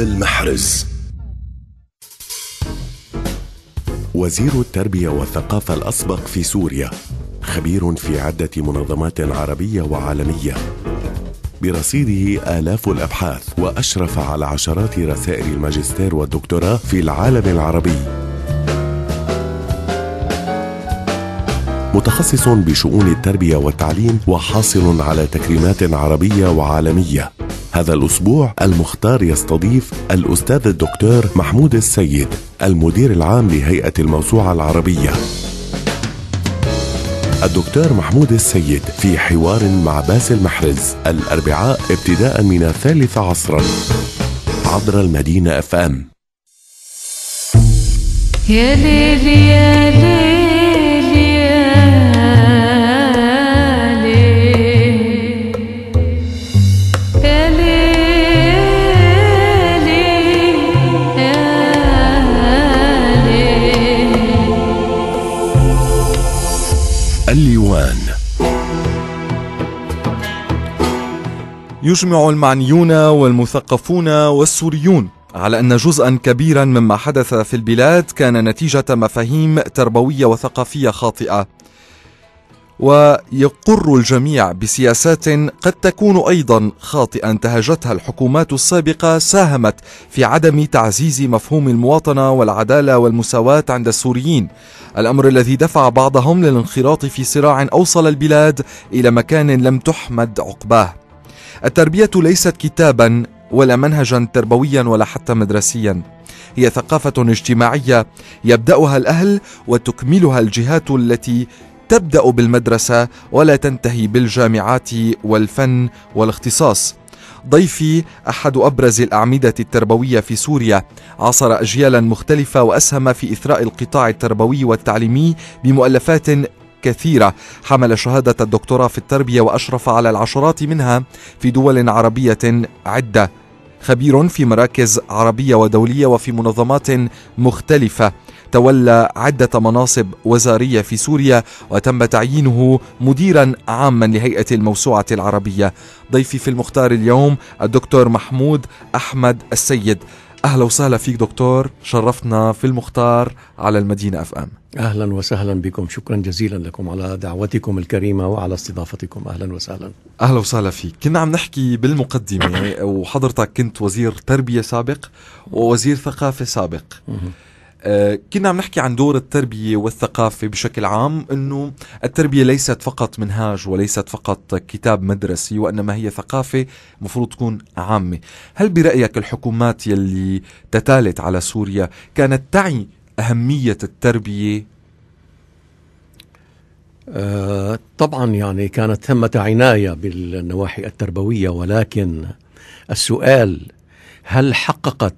المحرز وزير التربية والثقافة الأسبق في سوريا خبير في عدة منظمات عربية وعالمية برصيده آلاف الأبحاث وأشرف على عشرات رسائل الماجستير والدكتوراه في العالم العربي متخصص بشؤون التربية والتعليم وحاصل على تكريمات عربية وعالمية هذا الأسبوع المختار يستضيف الأستاذ الدكتور محمود السيد المدير العام لهيئة الموسوعة العربية الدكتور محمود السيد في حوار مع باسل محرز الأربعاء ابتداء من الثالث عصرا عبر المدينة اف ام يا ليل يا ليل يجمع المعنيون والمثقفون والسوريون على أن جزءا كبيرا مما حدث في البلاد كان نتيجة مفاهيم تربوية وثقافية خاطئة ويقر الجميع بسياسات قد تكون ايضا خاطئه انتهجتها الحكومات السابقه ساهمت في عدم تعزيز مفهوم المواطنه والعداله والمساواه عند السوريين الامر الذي دفع بعضهم للانخراط في صراع اوصل البلاد الى مكان لم تحمد عقباه التربية ليست كتابا ولا منهجا تربويا ولا حتى مدرسيا هي ثقافة اجتماعية يبدأها الأهل وتكملها الجهات التي تبدأ بالمدرسة ولا تنتهي بالجامعات والفن والاختصاص ضيفي احد ابرز الاعمده التربويه في سوريا عاصر اجيالا مختلفه واسهم في اثراء القطاع التربوي والتعليمي بمؤلفات كثيرة حمل شهادة الدكتوراه في التربية وأشرف على العشرات منها في دول عربية عدة خبير في مراكز عربية ودولية وفي منظمات مختلفة تولى عدة مناصب وزارية في سوريا وتم تعيينه مديرا عاما لهيئة الموسوعة العربية ضيفي في المختار اليوم الدكتور محمود أحمد السيد اهلا وسهلا فيك دكتور شرفتنا في المختار على المدينه اف ام اهلا وسهلا بكم شكرا جزيلا لكم على دعوتكم الكريمه وعلى استضافتكم اهلا وسهلا اهلا وسهلا فيك كنا عم نحكي بالمقدمه وحضرتك كنت وزير تربيه سابق ووزير ثقافه سابق آه، كنا عم نحكي عن دور التربية والثقافة بشكل عام أنه التربية ليست فقط منهاج وليست فقط كتاب مدرسي وإنما هي ثقافة مفروض تكون عامة هل برأيك الحكومات يلي تتالت على سوريا كانت تعي أهمية التربية آه، طبعا يعني كانت ثمة عناية بالنواحي التربوية ولكن السؤال هل حققت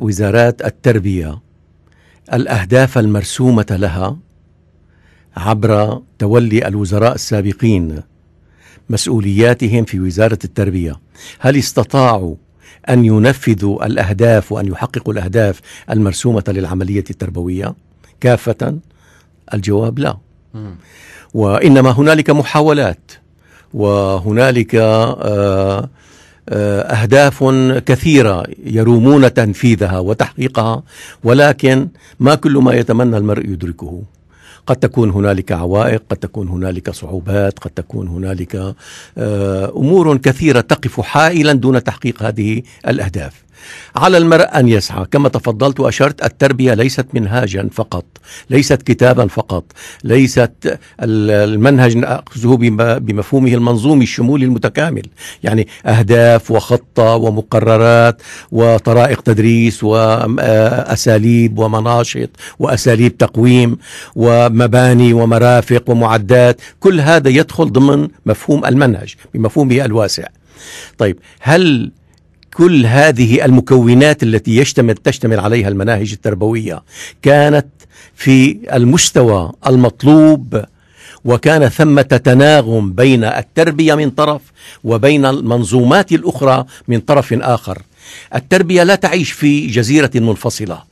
وزارات التربية الأهداف المرسومة لها عبر تولي الوزراء السابقين مسؤولياتهم في وزارة التربية هل استطاعوا أن ينفذوا الأهداف وأن يحققوا الأهداف المرسومة للعملية التربوية كافة الجواب لا وإنما هنالك محاولات وهنالك آه آه، اهداف كثيره يرومون تنفيذها وتحقيقها ولكن ما كل ما يتمنى المرء يدركه قد تكون هنالك عوائق قد تكون هنالك صعوبات قد تكون هنالك آه، امور كثيره تقف حائلا دون تحقيق هذه الاهداف على المرء أن يسعى كما تفضلت وأشرت التربية ليست منهاجا فقط ليست كتابا فقط ليست المنهج نأخذه بمفهومه المنظومي الشمولي المتكامل يعني أهداف وخطة ومقررات وطرائق تدريس وأساليب آه، ومناشط وأساليب تقويم ومباني ومرافق ومعدات كل هذا يدخل ضمن مفهوم المنهج بمفهومه الواسع طيب هل كل هذه المكونات التي يشتمل تشتمل عليها المناهج التربوية كانت في المستوى المطلوب وكان ثمة تناغم بين التربية من طرف وبين المنظومات الأخرى من طرف آخر التربية لا تعيش في جزيرة منفصلة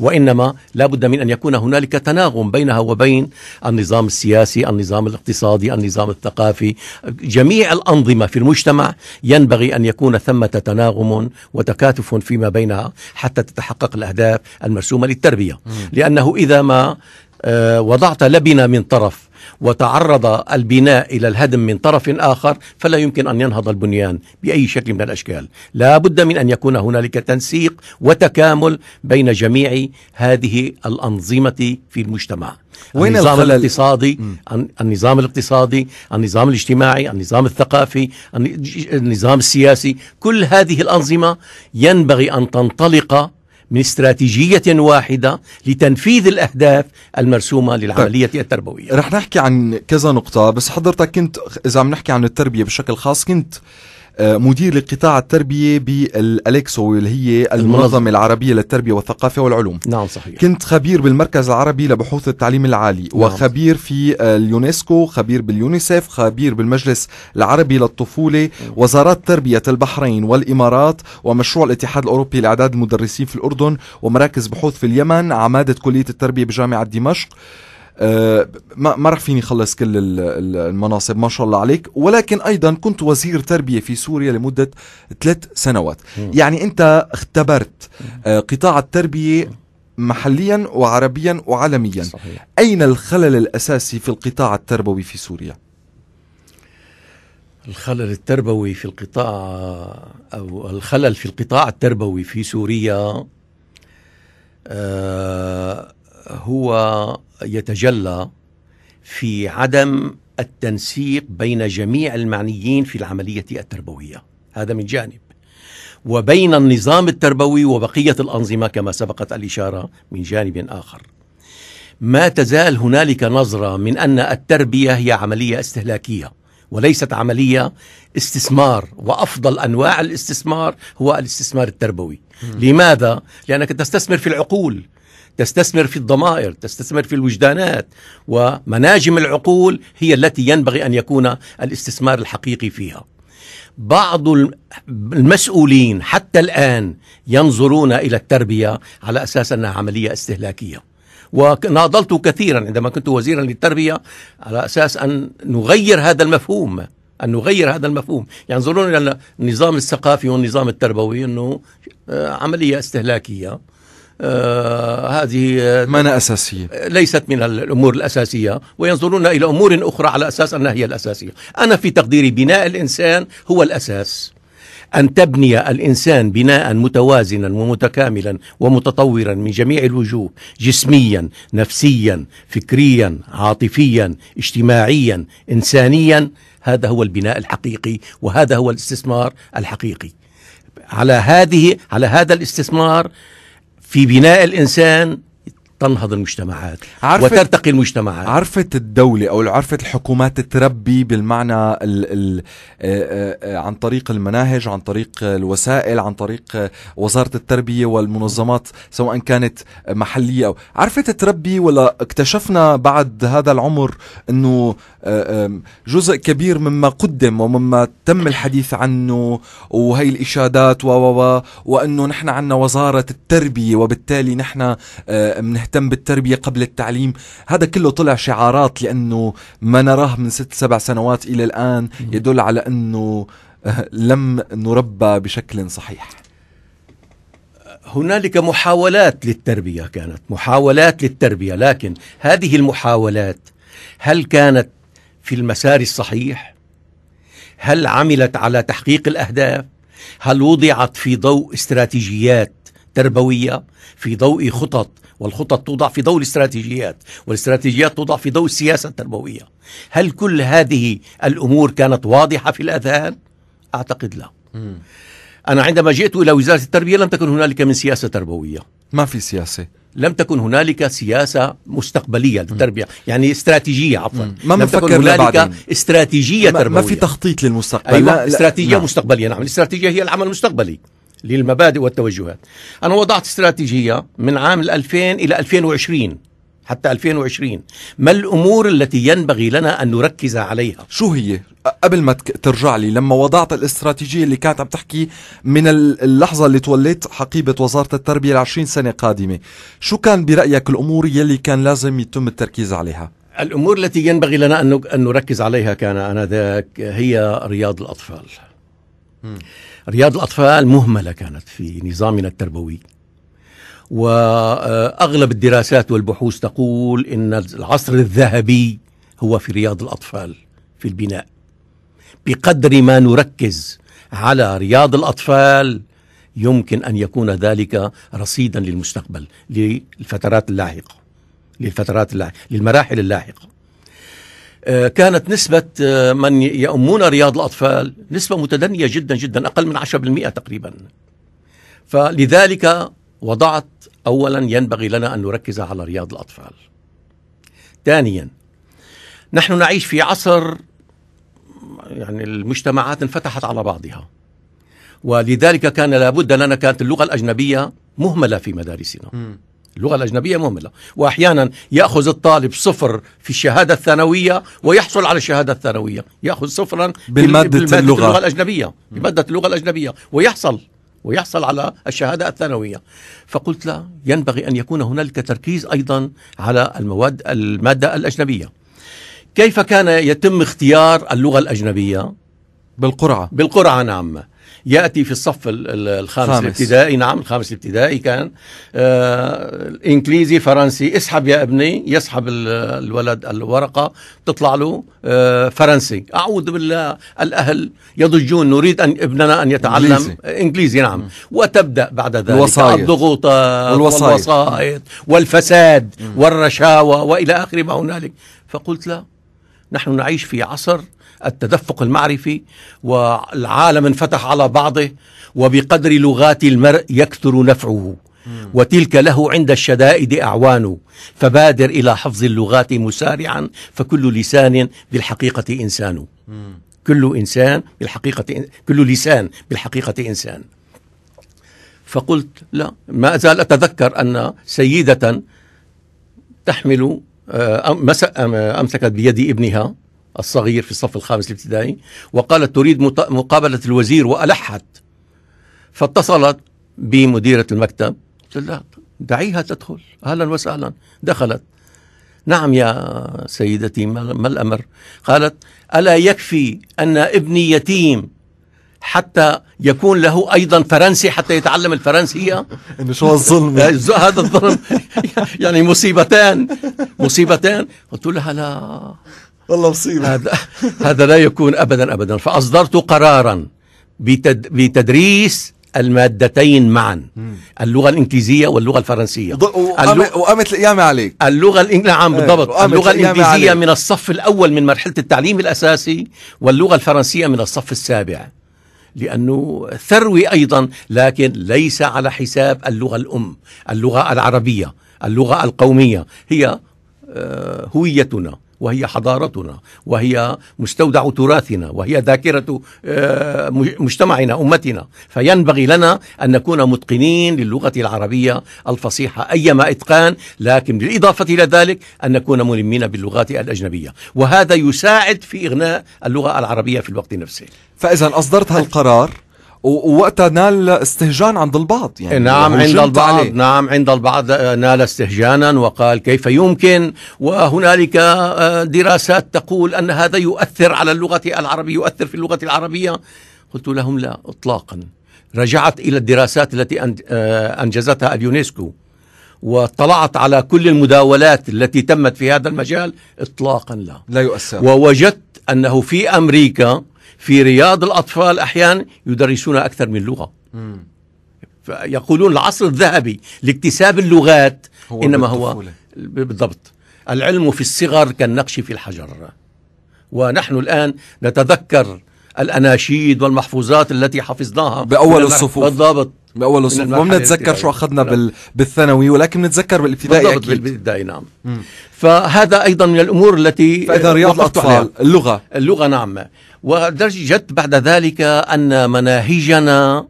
وإنما لا بد من أن يكون هنالك تناغم بينها وبين النظام السياسي النظام الاقتصادي النظام الثقافي جميع الأنظمة في المجتمع ينبغي أن يكون ثمة تناغم وتكاتف فيما بينها حتى تتحقق الأهداف المرسومة للتربية لأنه إذا ما آه، وضعت لبنة من طرف وتعرض البناء إلى الهدم من طرف آخر فلا يمكن أن ينهض البنيان بأي شكل من الأشكال لا بد من أن يكون هنالك تنسيق وتكامل بين جميع هذه الأنظمة في المجتمع وين النظام الخلل؟ الاقتصادي مم. النظام الاقتصادي النظام الاجتماعي النظام الثقافي النظام السياسي كل هذه الأنظمة ينبغي أن تنطلق من استراتيجية واحدة لتنفيذ الأهداف المرسومة للعملية طيب. التربوية رح نحكي عن كذا نقطة بس حضرتك كنت إذا عم نحكي عن التربية بشكل خاص كنت آه آه، مدير لقطاع التربية بالأليكسو اللي هي المنظمة العربية للتربية والثقافة والعلوم نعم صحيح كنت خبير بالمركز العربي لبحوث التعليم العالي نعم. وخبير في آه، اليونسكو خبير باليونيسف خبير بالمجلس العربي للطفولة وزارات تربية البحرين والإمارات ومشروع الاتحاد الأوروبي لإعداد المدرسين في الأردن ومراكز بحوث في اليمن عمادة كلية التربية بجامعة دمشق آه، ما ما راح فيني خلص كل المناصب ما شاء الله عليك ولكن ايضا كنت وزير تربيه في سوريا لمده ثلاث سنوات م. يعني انت اختبرت آه، قطاع التربيه محليا وعربيا وعالميا صحيح. اين الخلل الاساسي في القطاع التربوي في سوريا الخلل التربوي في القطاع او الخلل في القطاع التربوي في سوريا آه هو يتجلى في عدم التنسيق بين جميع المعنيين في العمليه التربويه هذا من جانب وبين النظام التربوي وبقيه الانظمه كما سبقت الاشاره من جانب اخر ما تزال هنالك نظره من ان التربيه هي عمليه استهلاكيه وليست عمليه استثمار وافضل انواع الاستثمار هو الاستثمار التربوي لماذا لانك تستثمر في العقول تستثمر في الضمائر تستثمر في الوجدانات ومناجم العقول هي التي ينبغي أن يكون الاستثمار الحقيقي فيها بعض المسؤولين حتى الآن ينظرون إلى التربية على أساس أنها عملية استهلاكية وناضلت كثيرا عندما كنت وزيرا للتربية على أساس أن نغير هذا المفهوم أن نغير هذا المفهوم ينظرون إلى النظام الثقافي والنظام التربوي أنه آه، عملية استهلاكية آه، هذه آه، مانا أساسية ليست من الأمور الأساسية وينظرون إلى أمور أخرى على أساس أنها هي الأساسية أنا في تقديري بناء الإنسان هو الأساس أن تبني الإنسان بناء متوازنا ومتكاملا ومتطورا من جميع الوجوه جسميا نفسيا فكريا عاطفيا اجتماعيا إنسانيا هذا هو البناء الحقيقي وهذا هو الاستثمار الحقيقي على هذه على هذا الاستثمار في بناء الانسان تنهض المجتمعات عرفت وترتقي المجتمعات عرفت الدولة أو عرفت الحكومات تربي بالمعنى الـ الـ آه، آه، آه، عن طريق المناهج عن طريق الوسائل عن طريق وزارة التربية والمنظمات سواء كانت محلية أو عرفت تربي ولا اكتشفنا بعد هذا العمر أنه جزء كبير مما قدم ومما تم الحديث عنه وهي الإشادات و وأنه نحن عنا وزارة التربية وبالتالي نحن منهتم نهتم بالتربية قبل التعليم هذا كله طلع شعارات لأنه ما نراه من ست سبع سنوات إلى الآن يدل على أنه آه، لم نربى بشكل صحيح هنالك محاولات للتربية كانت محاولات للتربية لكن هذه المحاولات هل كانت في المسار الصحيح؟ هل عملت على تحقيق الأهداف؟ هل وضعت في ضوء استراتيجيات تربوية في ضوء خطط والخطط توضع في ضوء الاستراتيجيات والاستراتيجيات توضع في ضوء السياسة التربوية هل كل هذه الأمور كانت واضحة في الأذهان؟ أعتقد لا أنا عندما جئت إلى وزارة التربية لم تكن هنالك من سياسة تربوية ما في سياسة لم تكن هنالك سياسة مستقبلية للتربية يعني استراتيجية عفوا ما لم تكن هنالك استراتيجية ما تربوية ما في تخطيط للمستقبل أيوة لا استراتيجية لا. نعم. مستقبلية نعم الاستراتيجية هي العمل المستقبلي للمبادئ والتوجهات أنا وضعت استراتيجية من عام 2000 إلى 2020 حتى 2020 ما الأمور التي ينبغي لنا أن نركز عليها شو هي؟ قبل ما ترجع لي لما وضعت الاستراتيجية اللي كانت عم تحكي من اللحظة اللي توليت حقيبة وزارة التربية ال20 سنة قادمة شو كان برأيك الأمور يلي كان لازم يتم التركيز عليها؟ الأمور التي ينبغي لنا أن نركز عليها كان أنذاك هي رياض الأطفال م. رياض الأطفال مهملة كانت في نظامنا التربوي وأغلب الدراسات والبحوث تقول أن العصر الذهبي هو في رياض الأطفال في البناء بقدر ما نركز على رياض الأطفال يمكن أن يكون ذلك رصيدا للمستقبل للفترات اللاحقة للفترات اللاحقة للمراحل اللاحقة آه، كانت نسبة آه، من يأمون رياض الأطفال نسبة متدنية جدا جدا أقل من 10% تقريبا فلذلك وضعت أولا ينبغي لنا أن نركز على رياض الأطفال ثانيا نحن نعيش في عصر يعني المجتمعات انفتحت على بعضها ولذلك كان لابد لنا كانت اللغة الأجنبية مهملة في مدارسنا م. اللغة الأجنبية مهملة وأحيانا يأخذ الطالب صفر في الشهادة الثانوية ويحصل على الشهادة الثانوية يأخذ صفرا بالمادة, بالمادة اللغة. اللغة الأجنبية بمادة اللغة الأجنبية ويحصل ويحصل على الشهادة الثانوية فقلت لا ينبغي أن يكون هنالك تركيز أيضا على المواد المادة الأجنبية كيف كان يتم اختيار اللغة الأجنبية؟ بالقرعة بالقرعة نعم ياتي في الصف الخامس خامس. الابتدائي نعم الخامس الابتدائي كان آه انجليزي فرنسي اسحب يا ابني يسحب الولد الورقه تطلع له آه فرنسي اعوذ بالله الاهل يضجون نريد ان ابننا ان يتعلم انجليزي, إنجليزي نعم م. وتبدا بعد ذلك الوسائط الضغوطات آه، والوسائط, والفساد م. والرشاوى والى اخره ما هنالك فقلت له نحن نعيش في عصر التدفق المعرفي والعالم انفتح على بعضه وبقدر لغات المرء يكثر نفعه وتلك له عند الشدائد أعوان فبادر إلى حفظ اللغات مسارعا فكل لسان بالحقيقة إنسان كل إنسان بالحقيقة كل لسان بالحقيقة إنسان فقلت لا ما زال أتذكر أن سيدة تحمل آه، أمسكت بيد ابنها الصغير في الصف الخامس الابتدائي وقالت تريد مقابلة الوزير وألحت فاتصلت بمديرة المكتب قلت لها دعيها تدخل أهلا وسهلا دخلت نعم يا سيدتي ما الأمر قالت ألا يكفي أن ابني يتيم حتى يكون له ايضا فرنسي حتى يتعلم الفرنسيه انه شو الظلم هذا الظلم يعني مصيبتان مصيبتان قلت لها لا والله مصيبة هذا, هذا لا يكون أبدا أبدا فأصدرت قرارا بتد بتدريس المادتين معا اللغة الإنجليزية واللغة الفرنسية وقامت القيامة عليك اللغة الإنج... نعم إيه، بالضبط اللغة الإنجليزية من الصف الأول من مرحلة التعليم الأساسي واللغة الفرنسية من الصف السابع لأنه ثروي أيضا لكن ليس على حساب اللغة الأم اللغة العربية اللغة القومية هي آه، هويتنا وهي حضارتنا وهي مستودع تراثنا وهي ذاكرة آه، مجتمعنا أمتنا فينبغي لنا أن نكون متقنين للغة العربية الفصيحة أيما إتقان لكن بالإضافة إلى ذلك أن نكون ملمين باللغات الأجنبية وهذا يساعد في إغناء اللغة العربية في الوقت نفسه فإذا أصدرت هالقرار ووقتها نال استهجان عند البعض يعني إيه، نعم عند البعض عليه. نعم عند البعض آه، نال استهجانا وقال كيف يمكن وهنالك آه، دراسات تقول ان هذا يؤثر على اللغه العربيه يؤثر في اللغه العربيه قلت لهم لا اطلاقا رجعت الى الدراسات التي آه، انجزتها اليونسكو واطلعت على كل المداولات التي تمت في هذا المجال اطلاقا لا لا يؤثر ووجدت انه في امريكا في رياض الأطفال أحيانا يدرسون أكثر من لغة يقولون العصر الذهبي لاكتساب اللغات هو إنما بالطفولة. هو بالضبط العلم في الصغر كالنقش في الحجر ونحن الآن نتذكر الاناشيد والمحفوظات التي حفظناها باول الصفوف بالضبط باول الصفوف ما بنتذكر شو اخذنا بال... بالثانوي ولكن بنتذكر بالابتدائي بالضبط أكيد. بالابتدائي نعم فهذا ايضا من الامور التي فاذا رياض الاطفال اللغه اللغه نعم وجدت بعد ذلك ان مناهجنا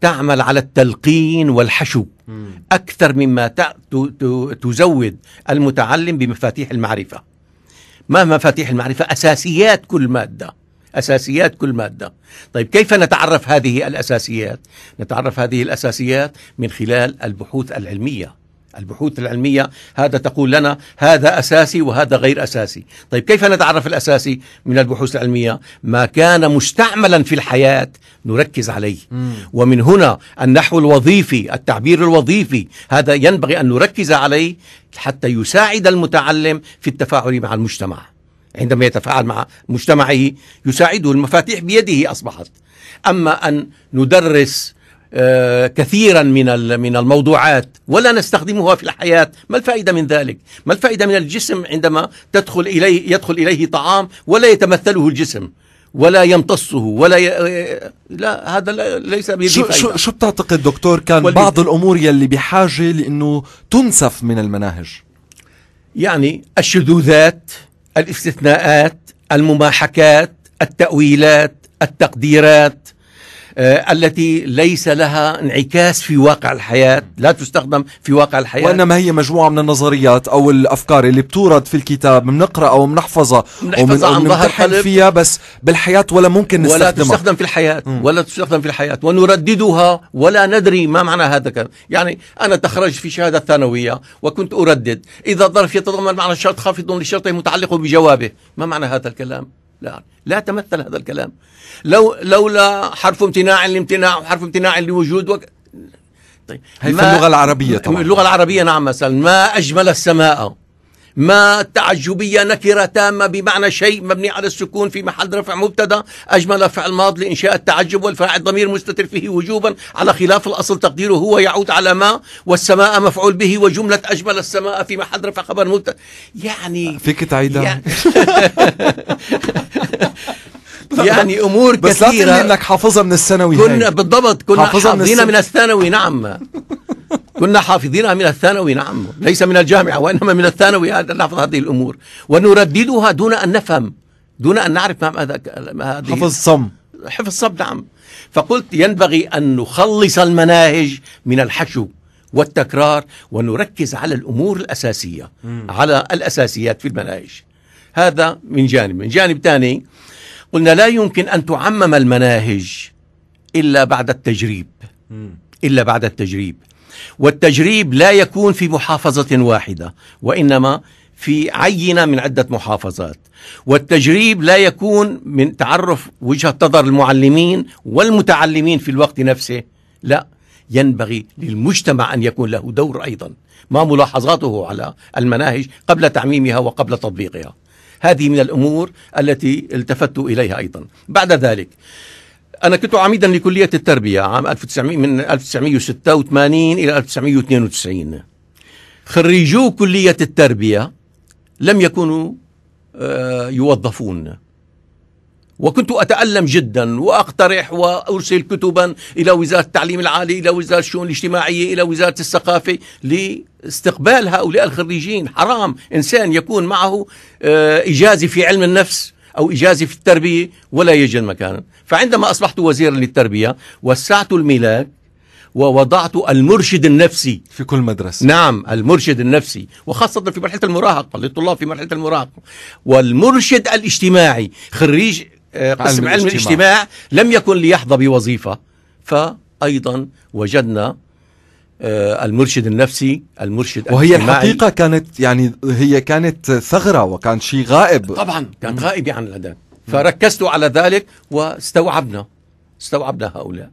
تعمل على التلقين والحشو اكثر مما تزود المتعلم بمفاتيح المعرفه ما مفاتيح المعرفه اساسيات كل ماده اساسيات كل ماده. طيب كيف نتعرف هذه الاساسيات؟ نتعرف هذه الاساسيات من خلال البحوث العلميه. البحوث العلمية هذا تقول لنا هذا أساسي وهذا غير أساسي طيب كيف نتعرف الأساسي من البحوث العلمية ما كان مستعملا في الحياة نركز عليه مم. ومن هنا النحو الوظيفي التعبير الوظيفي هذا ينبغي أن نركز عليه حتى يساعد المتعلم في التفاعل مع المجتمع عندما يتفاعل مع مجتمعه يساعده المفاتيح بيده اصبحت اما ان ندرس آه، كثيرا من من الموضوعات ولا نستخدمها في الحياه، ما الفائده من ذلك؟ ما الفائده من الجسم عندما تدخل اليه يدخل اليه طعام ولا يتمثله الجسم ولا يمتصه ولا ي... آه، لا هذا ليس به شو شو شو بتعتقد دكتور كان والبيت. بعض الامور يلي بحاجه لانه تنسف من المناهج؟ يعني الشذوذات الاستثناءات المماحكات التاويلات التقديرات آه، التي ليس لها انعكاس في واقع الحياة لا تستخدم في واقع الحياة وإنما هي مجموعة من النظريات أو الأفكار اللي بتورد في الكتاب بنقرأ أو بنحفظها وبنمتحن فيها بس بالحياة ولا ممكن نستخدمها ولا تستخدم في الحياة ولا تستخدم في الحياة ونرددها ولا ندري ما معنى هذا كان. يعني أنا تخرج في شهادة ثانوية وكنت أردد إذا الظرف يتضمن معنى الشرط خافض لشرطه متعلق بجوابه ما معنى هذا الكلام لا لا تمثل هذا الكلام لو لولا حرف امتناع الامتناع وحرف امتناع لوجود وك... طيب هي في اللغه العربيه طبعا اللغه العربيه نعم مثلا ما اجمل السماء ما تعجبية نكرة تامة بمعنى شيء مبني على السكون في محل رفع مبتدا أجمل فعل ماض لإنشاء التعجب والفاعل ضمير مستتر فيه وجوبا على خلاف الأصل تقديره هو يعود على ما والسماء مفعول به وجملة أجمل السماء في محل رفع خبر مبتدا يعني فيك تعيدها يعني يعني امور بس كثيره بس انك حافظها من الثانوي كنا بالضبط كنا حافظينها من, الثانوي نعم كنا حافظينها من الثانوي نعم ليس من الجامعه وانما من الثانوي آه، نحفظ هذه الامور ونرددها دون ان نفهم دون ان نعرف ما هذا ما هذه حفظ صم حفظ صم نعم فقلت ينبغي ان نخلص المناهج من الحشو والتكرار ونركز على الامور الاساسيه م. على الاساسيات في المناهج هذا من جانب من جانب ثاني قلنا لا يمكن أن تعمم المناهج إلا بعد التجريب إلا بعد التجريب والتجريب لا يكون في محافظة واحدة وإنما في عينة من عدة محافظات والتجريب لا يكون من تعرف وجهة نظر المعلمين والمتعلمين في الوقت نفسه لا ينبغي للمجتمع أن يكون له دور أيضا ما ملاحظاته على المناهج قبل تعميمها وقبل تطبيقها هذه من الأمور التي التفت إليها أيضا بعد ذلك أنا كنت عميدا لكلية التربية عام 1900 من 1986 إلى 1992 خريجو كلية التربية لم يكونوا آه، يوظفون وكنت أتألم جدا وأقترح وأرسل كتبا إلى وزارة التعليم العالي إلى وزارة الشؤون الاجتماعية إلى وزارة الثقافة لاستقبال هؤلاء الخريجين حرام إنسان يكون معه آه، إجازة في علم النفس أو إجازة في التربية ولا يجد مكانا فعندما أصبحت وزيرا للتربية وسعت الملاك ووضعت المرشد النفسي في كل مدرسة نعم المرشد النفسي وخاصة في مرحلة المراهقة للطلاب في مرحلة المراهقة والمرشد الاجتماعي خريج قسم علم الاجتماع لم يكن ليحظى بوظيفة فأيضا وجدنا آه، المرشد النفسي المرشد وهي الاجتماعي. الحقيقة كانت يعني هي كانت ثغرة وكان شيء غائب طبعا كانت غائبة عن يعني الأداء فركزت على ذلك واستوعبنا استوعبنا هؤلاء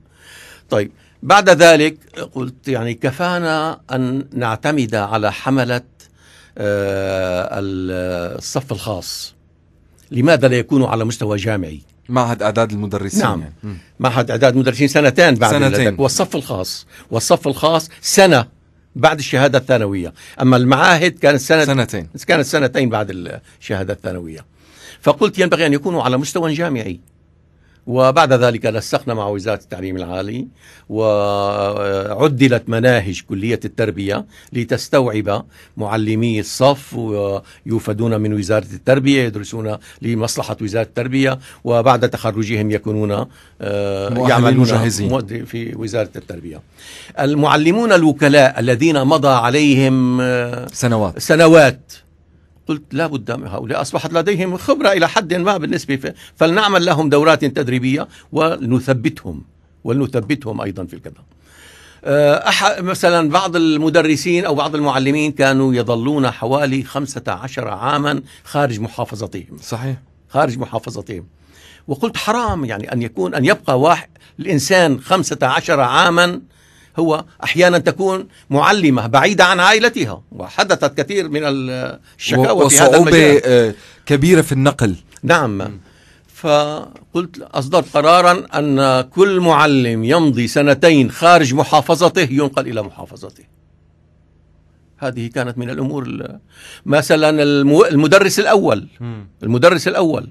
طيب بعد ذلك قلت يعني كفانا أن نعتمد على حملة آه، الصف الخاص لماذا لا يكون على مستوى جامعي معهد اعداد المدرسين نعم يعني. معهد اعداد المدرسين سنتين بعد سنتين. والصف الخاص والصف الخاص سنه بعد الشهاده الثانويه اما المعاهد كانت سنة سنتين كانت سنتين بعد الشهاده الثانويه فقلت ينبغي ان يكونوا على مستوى جامعي وبعد ذلك نسقنا مع وزارة التعليم العالي وعدلت مناهج كلية التربية لتستوعب معلمي الصف ويوفدون من وزارة التربية يدرسون لمصلحة وزارة التربية وبعد تخرجهم يكونون آه، يعملون جاهزين في وزارة التربية المعلمون الوكلاء الذين مضى عليهم آه، سنوات سنوات قلت لا بد من هؤلاء أصبحت لديهم خبرة إلى حد ما بالنسبة فلنعمل لهم دورات تدريبية ولنثبتهم ولنثبتهم أيضا في الكذا آه، أح مثلا بعض المدرسين أو بعض المعلمين كانوا يظلون حوالي 15 عاما خارج محافظتهم صحيح خارج محافظتهم وقلت حرام يعني أن يكون أن يبقى واحد الإنسان 15 عاما هو أحيانا تكون معلمة بعيدة عن عائلتها وحدثت كثير من الشكاوى في هذا المجال آه، كبيرة في النقل نعم فقلت أصدرت قرارا أن كل معلم يمضي سنتين خارج محافظته ينقل إلى محافظته هذه كانت من الأمور مثلا المدرس الأول المدرس الأول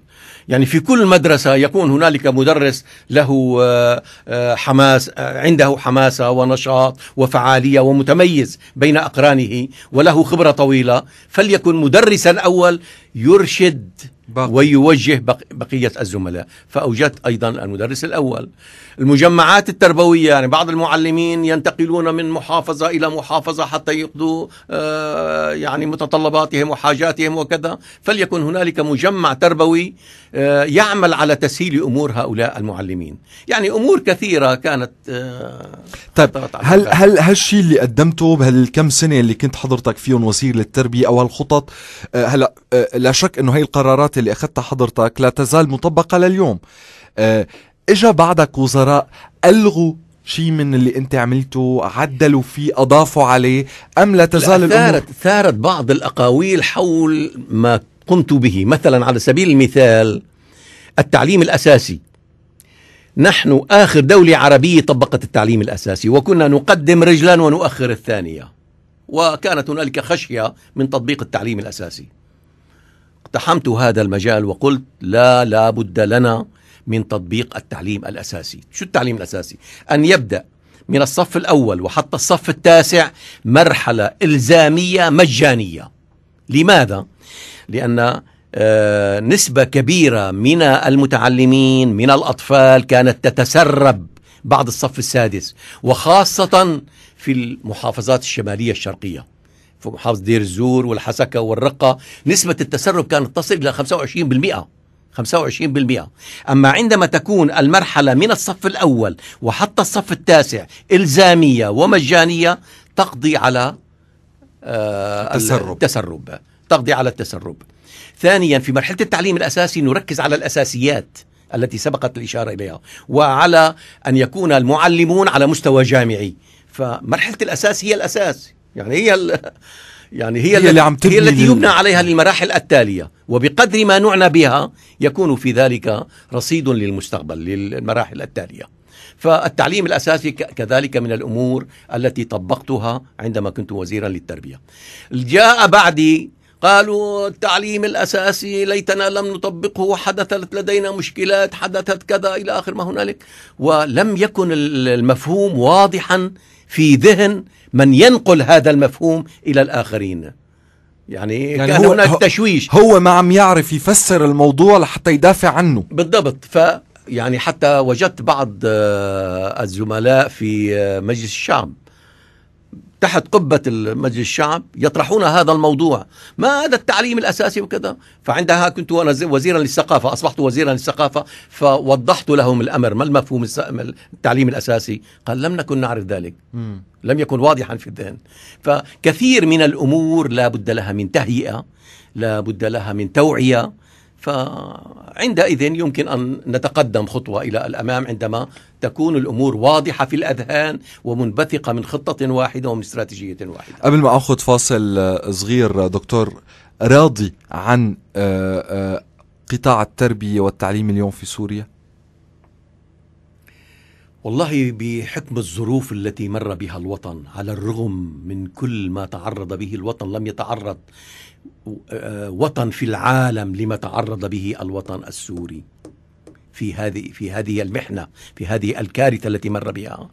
يعني في كل مدرسة يكون هنالك مدرس له آه، آه، حماس آه، عنده حماسة ونشاط وفعالية ومتميز بين أقرانه وله خبرة طويلة فليكن مدرسا أول يرشد باقي. ويوجه بقية الزملاء فأوجدت أيضا المدرس الأول المجمعات التربوية يعني بعض المعلمين ينتقلون من محافظة إلى محافظة حتى يقضوا آه يعني متطلباتهم وحاجاتهم وكذا فليكن هنالك مجمع تربوي آه يعمل على تسهيل أمور هؤلاء المعلمين يعني أمور كثيرة كانت آه طيب هل هل هالشيء اللي قدمته بهالكم سنة اللي كنت حضرتك فيهم وزير للتربية أو هالخطط آه، هلا آه، لا شك أنه هي القرارات القرارات اللي اخذتها حضرتك لا تزال مطبقه لليوم آه، اجا بعدك وزراء الغوا شيء من اللي انت عملته عدلوا فيه اضافوا عليه ام لا تزال لا الامور ثارت ثارت بعض الاقاويل حول ما قمت به مثلا على سبيل المثال التعليم الاساسي نحن اخر دوله عربيه طبقت التعليم الاساسي وكنا نقدم رجلا ونؤخر الثانيه وكانت هنالك خشيه من تطبيق التعليم الاساسي اقتحمت هذا المجال وقلت لا لا بد لنا من تطبيق التعليم الأساسي شو التعليم الأساسي؟ أن يبدأ من الصف الأول وحتى الصف التاسع مرحلة إلزامية مجانية لماذا؟ لأن آه، نسبة كبيرة من المتعلمين من الأطفال كانت تتسرب بعد الصف السادس وخاصة في المحافظات الشمالية الشرقية في محافظه دير الزور والحسكه والرقه نسبه التسرب كانت تصل الى 25% 25% أما عندما تكون المرحلة من الصف الأول وحتى الصف التاسع إلزامية ومجانية تقضي على آه، التسرب. التسرب تقضي على التسرب ثانيا في مرحلة التعليم الأساسي نركز على الأساسيات التي سبقت الإشارة إليها وعلى أن يكون المعلمون على مستوى جامعي فمرحلة الأساس هي الأساس يعني هي يعني هي, هي اللي عم هي التي يبنى عليها للمراحل التالية وبقدر ما نعنى بها يكون في ذلك رصيد للمستقبل للمراحل التالية فالتعليم الأساسي كذلك من الأمور التي طبقتها عندما كنت وزيرا للتربية جاء بعدي قالوا التعليم الأساسي ليتنا لم نطبقه حدثت لدينا مشكلات حدثت كذا إلى آخر ما هنالك ولم يكن المفهوم واضحا في ذهن من ينقل هذا المفهوم إلى الآخرين يعني, يعني كان هو هناك تشويش هو ما عم يعرف يفسر الموضوع لحتى يدافع عنه بالضبط ف يعني حتى وجدت بعض آه، الزملاء في آه، مجلس الشعب تحت قبة مجلس الشعب يطرحون هذا الموضوع ما هذا التعليم الأساسي وكذا فعندها كنت أنا وزيرا للثقافة أصبحت وزيرا للثقافة فوضحت لهم الأمر ما المفهوم التعليم الأساسي قال لم نكن نعرف ذلك لم يكن واضحا في الذهن فكثير من الأمور لا بد لها من تهيئة لا بد لها من توعية فعندئذ يمكن أن نتقدم خطوة إلى الأمام عندما تكون الأمور واضحة في الأذهان ومنبثقة من خطة واحدة ومن استراتيجية واحدة قبل ما أخذ فاصل صغير دكتور راضي عن آه، آه، قطاع التربية والتعليم اليوم في سوريا؟ والله بحكم الظروف التي مر بها الوطن على الرغم من كل ما تعرض به الوطن لم يتعرض وطن في العالم لما تعرض به الوطن السوري في هذه في هذه المحنه في هذه الكارثه التي مر بها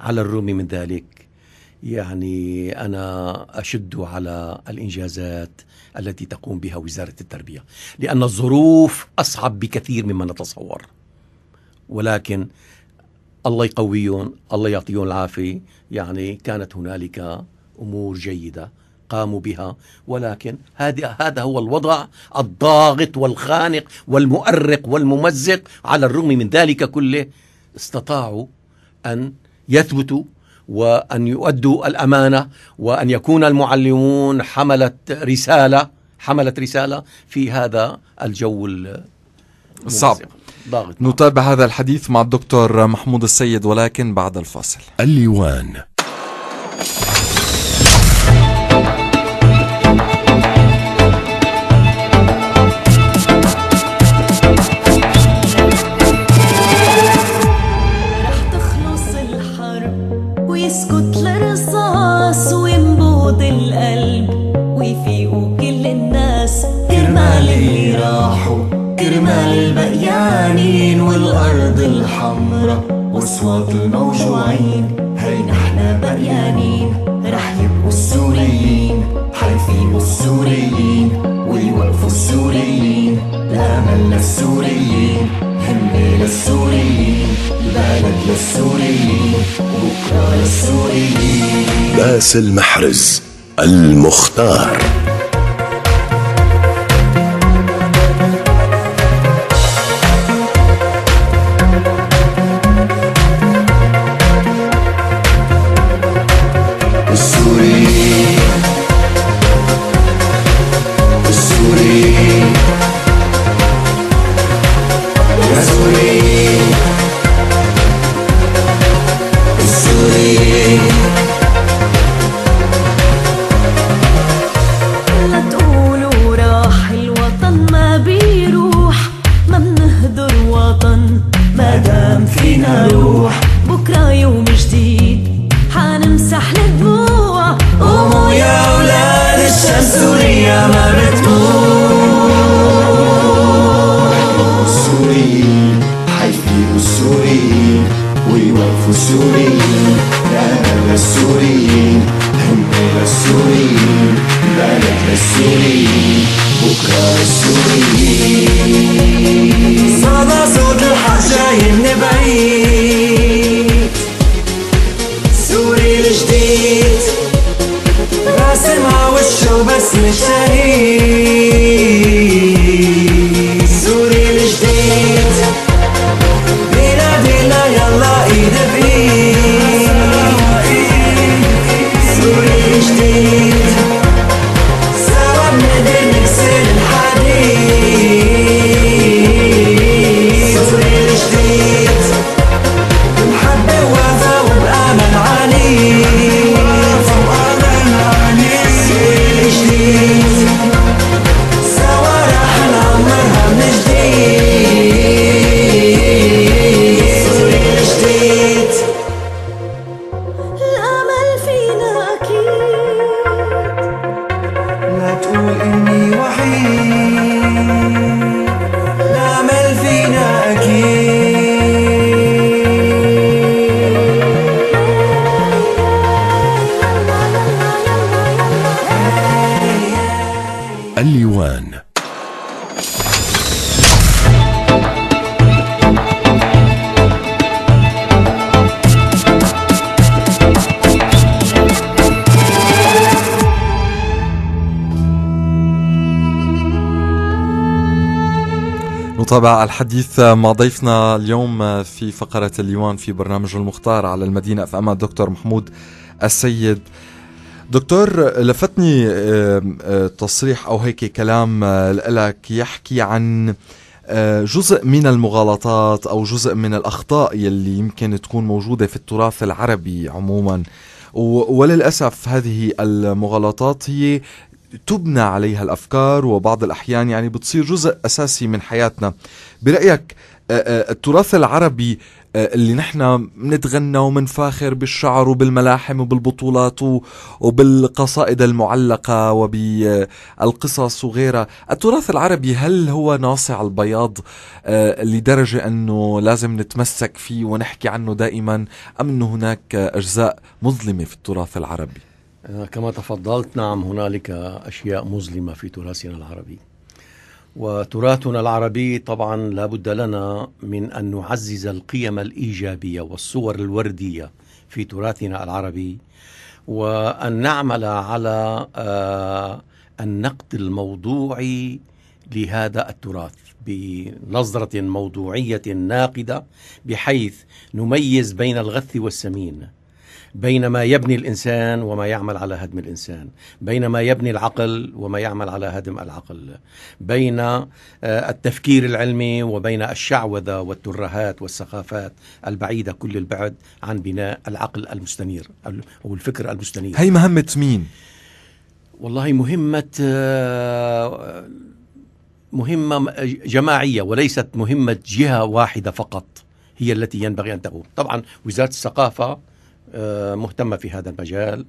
على الرغم من ذلك يعني انا اشد على الانجازات التي تقوم بها وزاره التربيه لان الظروف اصعب بكثير مما نتصور ولكن الله يقويهم الله يعطيهم العافيه يعني كانت هنالك امور جيده قاموا بها ولكن هذا هو الوضع الضاغط والخانق والمؤرق والممزق على الرغم من ذلك كله استطاعوا أن يثبتوا وأن يؤدوا الأمانة وأن يكون المعلمون حملت رسالة حملت رسالة في هذا الجو الصعب ضاغط نتابع هذا الحديث مع الدكتور محمود السيد ولكن بعد الفاصل الليوان يسكت الرصاص وينبوض القلب ويفيقوا كل الناس كرمال اللي راحوا كرمال البقيانين والأرض الحمرا وأصوات الموجوعين هي نحنا بقيانين والسوريين حيفيقوا السوريين ويوقفوا السوريين الأمل للسوريين همة للسوريين البلد للسوريين بكرة للسوريين باسل محرز المختار مشتهي نتابع الحديث مع ضيفنا اليوم في فقرة الليوان في برنامج المختار على المدينة فأما ام الدكتور محمود السيد دكتور لفتني آه، آه، تصريح او هيك كلام آه، لك يحكي عن جزء من المغالطات او جزء من الاخطاء يلي يمكن تكون موجوده في التراث العربي عموما وللاسف هذه المغالطات هي تبنى عليها الافكار وبعض الاحيان يعني بتصير جزء اساسي من حياتنا برايك آه، آه، التراث العربي آه، اللي نحن بنتغنى ومنفاخر بالشعر وبالملاحم وبالبطولات وبالقصائد المعلقة وبالقصص وغيرها التراث العربي هل هو ناصع البياض لدرجة أنه لازم نتمسك فيه ونحكي عنه دائما أم أنه هناك أجزاء مظلمة في التراث العربي آه، كما تفضلت نعم هنالك أشياء مظلمة في تراثنا العربي وتراثنا العربي طبعا لا بد لنا من أن نعزز القيم الإيجابية والصور الوردية في تراثنا العربي وأن نعمل على النقد آه، الموضوعي لهذا التراث بنظرة موضوعية ناقدة بحيث نميز بين الغث والسمين بينما يبني الانسان وما يعمل على هدم الانسان بينما يبني العقل وما يعمل على هدم العقل بين آه، التفكير العلمي وبين الشعوذه والترهات والسخافات البعيده كل البعد عن بناء العقل المستنير او الفكر المستنير هي مهمه مين والله مهمه آه، مهمه جماعيه وليست مهمه جهه واحده فقط هي التي ينبغي ان تقوم طبعا وزاره الثقافه آه، مهتمة في هذا المجال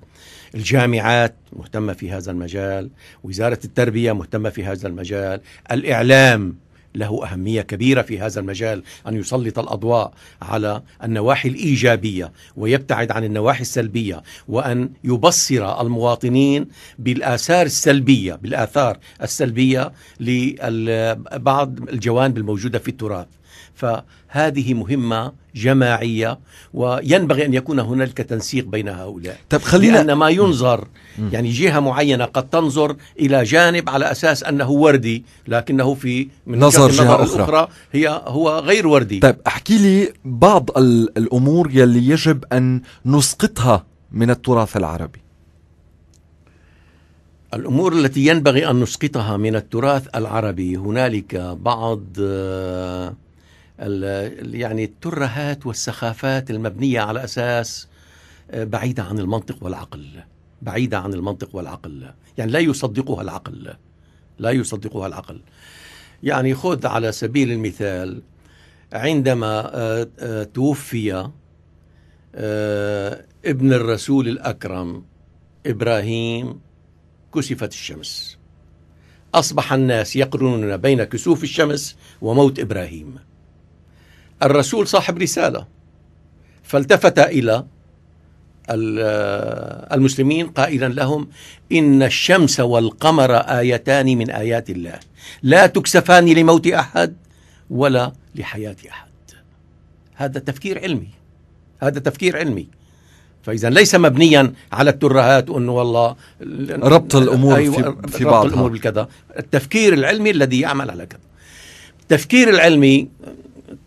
الجامعات مهتمة في هذا المجال وزارة التربية مهتمة في هذا المجال الإعلام له أهمية كبيرة في هذا المجال أن يسلط الأضواء على النواحي الإيجابية ويبتعد عن النواحي السلبية وأن يبصر المواطنين بالآثار السلبية بالآثار السلبية لبعض الجوانب الموجودة في التراث فهذه مهمة جماعية وينبغي أن يكون هنالك تنسيق بين هؤلاء طب خلينا لأن ما ينظر يعني جهة معينة قد تنظر إلى جانب على أساس أنه وردي لكنه في من نظر جهة أخرى. أخرى هي هو غير وردي طيب أحكي لي بعض الأمور يلي يجب أن نسقطها من التراث العربي الامور التي ينبغي ان نسقطها من التراث العربي هنالك بعض آه، يعني الترهات والسخافات المبنيه على اساس آه، بعيده عن المنطق والعقل بعيده عن المنطق والعقل يعني لا يصدقها العقل لا يصدقها العقل يعني خذ على سبيل المثال عندما آه، آه، توفي ابن الرسول الاكرم ابراهيم كسفت الشمس اصبح الناس يقرنون بين كسوف الشمس وموت ابراهيم الرسول صاحب رساله فالتفت الى المسلمين قائلا لهم ان الشمس والقمر ايتان من ايات الله لا تكسفان لموت احد ولا لحياه احد هذا تفكير علمي هذا تفكير علمي فاذا ليس مبنيا على الترهات انه والله ربط الامور أيوة في, ربط بعضها. الامور بالكذا التفكير العلمي الذي يعمل على كذا التفكير العلمي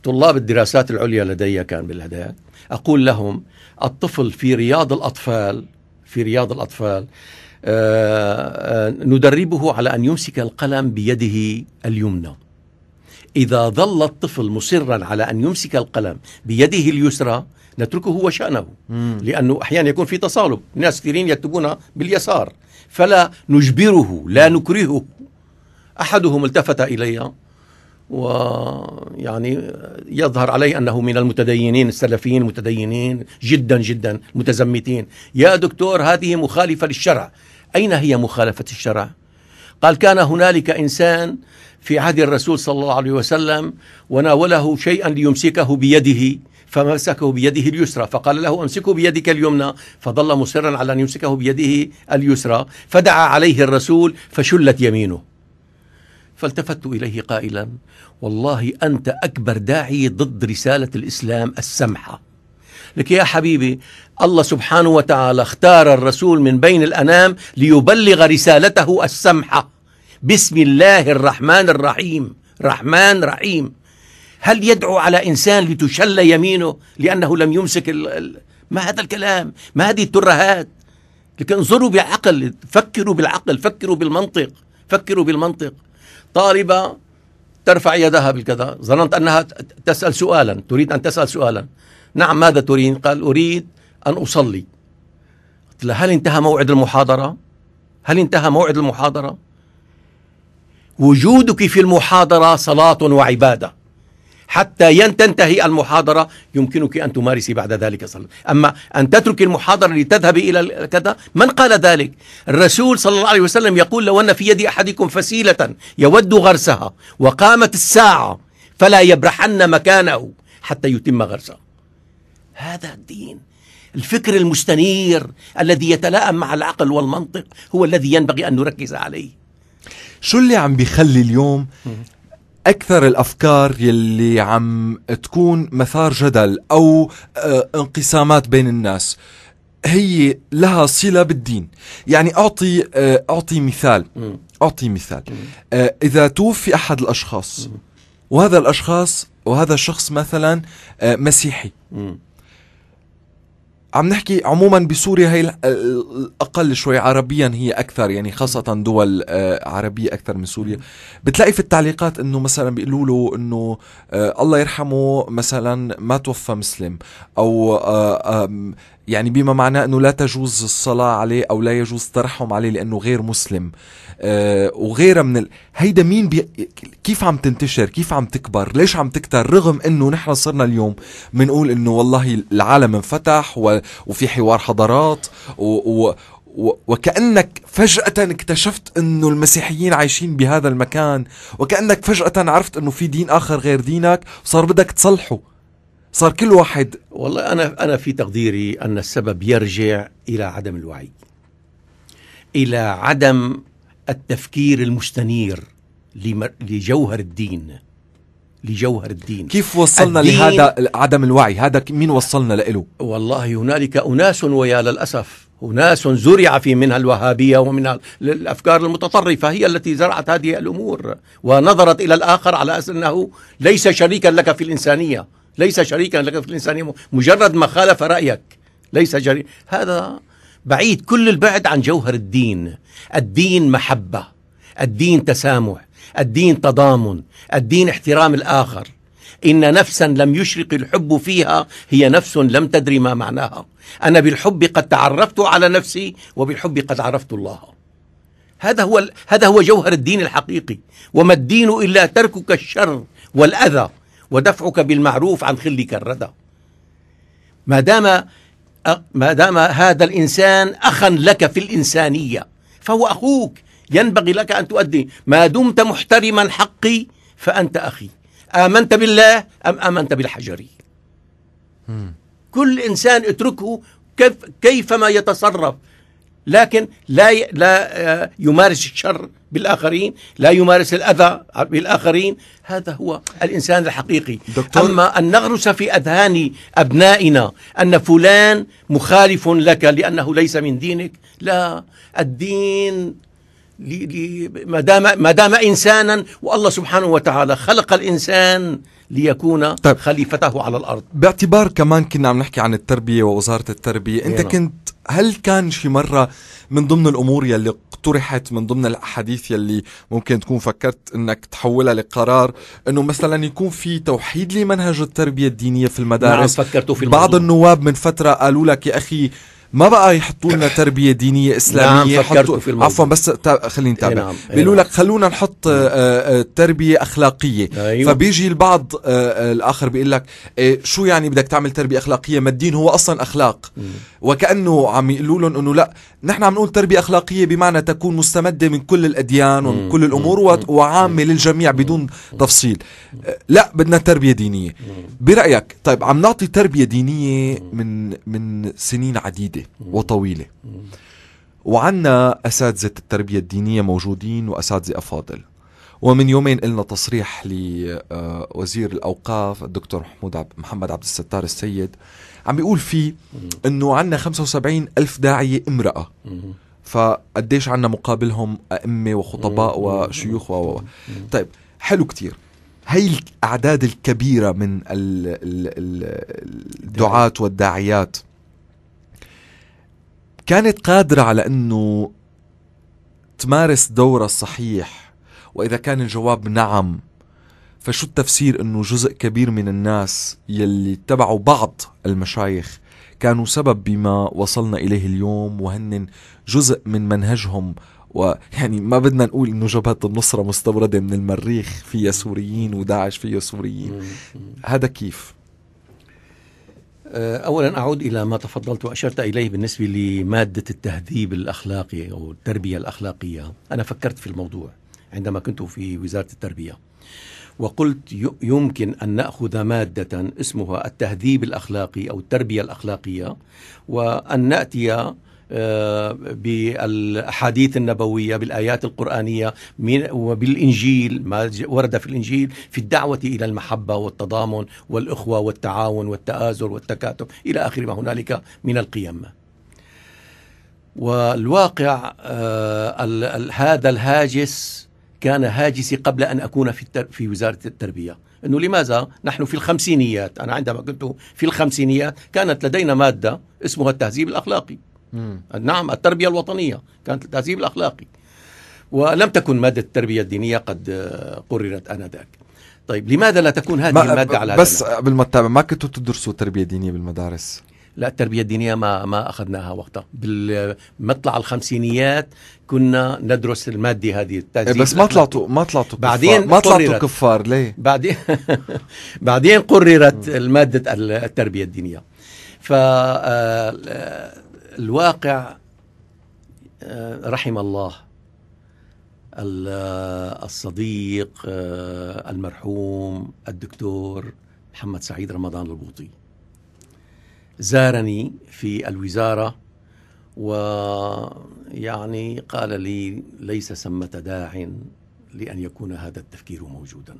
طلاب الدراسات العليا لدي كان بالهدايا أقول لهم الطفل في رياض الأطفال في رياض الأطفال آه، آه، ندربه على أن يمسك القلم بيده اليمنى إذا ظل الطفل مصرا على أن يمسك القلم بيده اليسرى نتركه هو شأنه مم. لأنه أحيانا يكون في تصالب ناس كثيرين يكتبون باليسار فلا نجبره لا نكرهه أحدهم التفت إلي ويعني يظهر علي انه من المتدينين السلفيين المتدينين جدا جدا متزمتين يا دكتور هذه مخالفه للشرع اين هي مخالفه الشرع قال كان هنالك انسان في عهد الرسول صلى الله عليه وسلم وناوله شيئا ليمسكه بيده فمسكه بيده اليسرى فقال له امسكه بيدك اليمنى فظل مصرا على ان يمسكه بيده اليسرى فدعا عليه الرسول فشلت يمينه فالتفت اليه قائلا والله انت اكبر داعي ضد رساله الاسلام السمحه لك يا حبيبي الله سبحانه وتعالى اختار الرسول من بين الانام ليبلغ رسالته السمحه بسم الله الرحمن الرحيم رحمن رحيم هل يدعو على انسان لتشل يمينه لانه لم يمسك ال ال ما هذا الكلام ما هذه الترهات لكن انظروا بعقل فكروا بالعقل فكروا بالمنطق فكروا بالمنطق طالبة ترفع يدها بالكذا ظننت أنها تسأل سؤالا تريد أن تسأل سؤالا نعم ماذا تريد قال أريد أن أصلي قلت لها هل انتهى موعد المحاضرة هل انتهى موعد المحاضرة وجودك في المحاضرة صلاة وعبادة حتى تنتهي المحاضرة يمكنك أن تمارسي بعد ذلك صلاة أما أن تترك المحاضرة لتذهبي إلى كذا من قال ذلك الرسول صلى الله عليه وسلم يقول لو أن في يد أحدكم فسيلة يود غرسها وقامت الساعة فلا يبرحن مكانه حتى يتم غرسه هذا الدين الفكر المستنير الذي يتلائم مع العقل والمنطق هو الذي ينبغي أن نركز عليه شو اللي عم بيخلي اليوم اكثر الافكار يلي عم تكون مثار جدل او آه، انقسامات بين الناس هي لها صله بالدين يعني اعطي آه، اعطي مثال اعطي مثال آه، اذا توفي احد الاشخاص وهذا الاشخاص وهذا الشخص مثلا مسيحي عم نحكي عموما بسوريا هي الاقل شوي عربيا هي اكثر يعني خاصه دول آه، عربيه اكثر من سوريا بتلاقي في التعليقات انه مثلا بيقولوا له انه آه، الله يرحمه مثلا ما توفى مسلم او آه، يعني بما معناه انه لا تجوز الصلاه عليه او لا يجوز الترحم عليه لانه غير مسلم أه وغيرها من ال... هيدا مين بي... كيف عم تنتشر كيف عم تكبر ليش عم تكتر رغم انه نحن صرنا اليوم بنقول انه والله العالم انفتح و... وفي حوار حضارات و... و... وكأنك فجأة اكتشفت انه المسيحيين عايشين بهذا المكان وكأنك فجأة عرفت انه في دين اخر غير دينك صار بدك تصلحه صار كل واحد والله انا انا في تقديري ان السبب يرجع الى عدم الوعي الى عدم التفكير المستنير لجوهر الدين لجوهر الدين كيف وصلنا الدين لهذا عدم الوعي هذا مين وصلنا له والله هنالك أناس ويا للأسف أناس زرع في منها الوهابية ومنها الأفكار المتطرفة هي التي زرعت هذه الأمور ونظرت إلى الآخر على أنه ليس شريكا لك في الإنسانية ليس شريكا لك في الإنسانية مجرد ما خالف رأيك ليس جري هذا بعيد كل البعد عن جوهر الدين الدين محبة الدين تسامح الدين تضامن الدين احترام الآخر إن نفسا لم يشرق الحب فيها هي نفس لم تدري ما معناها أنا بالحب قد تعرفت على نفسي وبالحب قد عرفت الله هذا هو هذا هو جوهر الدين الحقيقي وما الدين إلا تركك الشر والأذى ودفعك بالمعروف عن خلك الردى ما دام ما دام هذا الانسان اخا لك في الانسانيه فهو اخوك ينبغي لك ان تؤدي ما دمت محترما حقي فانت اخي امنت بالله ام امنت بالحجر كل انسان اتركه كيف كيفما يتصرف لكن لا لا آه، يمارس الشر بالاخرين، لا يمارس الاذى بالاخرين، هذا هو الانسان الحقيقي. دكتور اما ان نغرس في اذهان ابنائنا ان فلان مخالف لك لانه ليس من دينك، لا الدين ما دام ما دام انسانا والله سبحانه وتعالى خلق الانسان ليكون طيب. خليفته على الارض باعتبار كمان كنا عم نحكي عن التربيه ووزاره التربيه إيه، انت هنا. نعم. كنت هل كان شي مره من ضمن الامور يلي اقترحت من ضمن الاحاديث يلي ممكن تكون فكرت انك تحولها لقرار انه مثلا يكون في توحيد لمنهج التربيه الدينيه في المدارس نعم فكرتوا في الموضوع. بعض النواب من فتره قالوا لك يا اخي ما بقى يحطوا لنا تربيه دينيه اسلاميه نعم يحطوا في الموضوع. عفوا بس تا... خليني نتابع إيه، نعم. إيه، بيقولوا نعم. لك خلونا نحط آه، آه، آه، تربيه اخلاقيه أيوه. فبيجي البعض الاخر بيقول لك إيه، شو يعني بدك تعمل تربيه اخلاقيه ما الدين هو اصلا اخلاق م. وكانه عم يقولوا لهم انه لا نحن عم نقول تربيه اخلاقيه بمعنى تكون مستمده من كل الاديان ومن كل الامور وعامه للجميع بدون تفصيل أه، لا بدنا تربيه دينيه برايك طيب عم نعطي تربيه دينيه من من سنين عديده وطويله وعندنا اساتذه التربيه الدينيه موجودين واساتذه افاضل ومن يومين قلنا تصريح لوزير الأوقاف الدكتور محمود عب محمد عبد الستار السيد عم بيقول فيه أنه عندنا 75 ألف داعية امرأة فقديش عندنا مقابلهم أئمة وخطباء وشيوخ و طيب حلو كتير هي الأعداد الكبيرة من الدعاة والداعيات كانت قادرة على أنه تمارس دورها الصحيح وإذا كان الجواب نعم فشو التفسير أنه جزء كبير من الناس يلي اتبعوا بعض المشايخ كانوا سبب بما وصلنا إليه اليوم وهن جزء من منهجهم ويعني ما بدنا نقول انه جبهه النصره مستورده من المريخ فيها سوريين وداعش فيها سوريين هذا كيف؟ أه، اولا اعود الى ما تفضلت واشرت اليه بالنسبه لماده التهذيب الاخلاقي او التربيه الاخلاقيه، انا فكرت في الموضوع عندما كنت في وزارة التربية وقلت يمكن أن نأخذ مادة اسمها التهذيب الأخلاقي أو التربية الأخلاقية وأن نأتي آه، بالاحاديث النبويه بالايات القرانيه وبالانجيل ما ورد في الانجيل في الدعوه الى المحبه والتضامن والاخوه والتعاون والتآزر والتكاتف الى اخر ما هنالك من القيم. والواقع آه، هذا الهاجس كان هاجسي قبل أن أكون في, التر... في وزارة التربية أنه لماذا نحن في الخمسينيات أنا عندما كنت في الخمسينيات كانت لدينا مادة اسمها التهذيب الأخلاقي مم. نعم التربية الوطنية كانت التهذيب الأخلاقي ولم تكن مادة التربية الدينية قد آه، قررت آنذاك طيب لماذا لا تكون هذه المادة على بس قبل ما تتابع ما كنتوا تدرسوا تربية دينية بالمدارس لا التربيه الدينيه ما ما اخذناها وقتها بالمطلع الخمسينيات كنا ندرس الماده هذه التعزيز بس ما طلعتوا ما طلعتوا بعدين ما طلعتوا كفار ليه بعدين بعدين قررت ماده التربيه الدينيه ف آه، آه، الواقع آه، رحم الله الصديق المرحوم الدكتور محمد سعيد رمضان البوطي زارني في الوزارة ويعني قال لي ليس ثمة داع لأن يكون هذا التفكير موجودا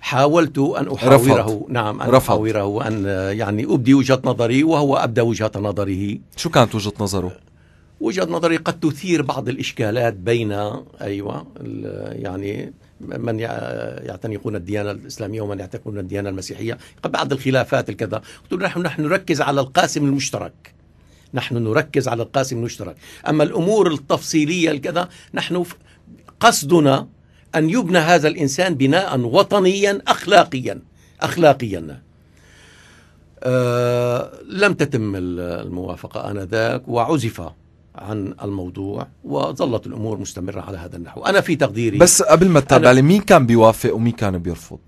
حاولت أن أحاوره نعم أن رفض. أحاوره أن يعني أبدي وجهة نظري وهو أبدى وجهة نظره شو كانت وجهة نظره؟ وجهة نظري قد تثير بعض الإشكالات بين أيوة يعني من يعتنقون الديانة الإسلامية ومن يعتنقون الديانة المسيحية بعض الخلافات الكذا قلت له نحن, نحن نركز على القاسم المشترك نحن نركز على القاسم المشترك أما الأمور التفصيلية الكذا نحن قصدنا أن يبنى هذا الإنسان بناء وطنيا أخلاقيا أخلاقيا أه لم تتم الموافقة آنذاك وعزف عن الموضوع وظلت الامور مستمره على هذا النحو انا في تقديري بس قبل ما تتابع مين كان بيوافق ومين كان بيرفض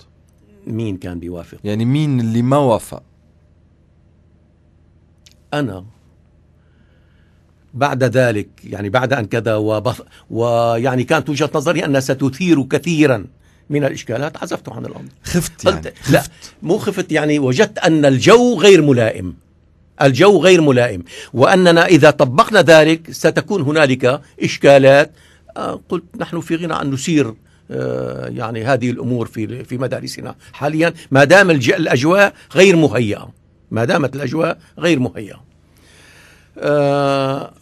مين كان بيوافق يعني مين اللي ما وافق انا بعد ذلك يعني بعد ان كذا وبث ويعني كانت وجهه نظري انها ستثير كثيرا من الاشكالات عزفت عن الامر خفت يعني خفت. لا مو خفت يعني وجدت ان الجو غير ملائم الجو غير ملائم وأننا إذا طبقنا ذلك ستكون هنالك إشكالات آه، قلت نحن في غنى أن نسير آه، يعني هذه الأمور في في مدارسنا حاليا ما دام الأجواء غير مهيئة ما دامت الأجواء غير مهيئة آه،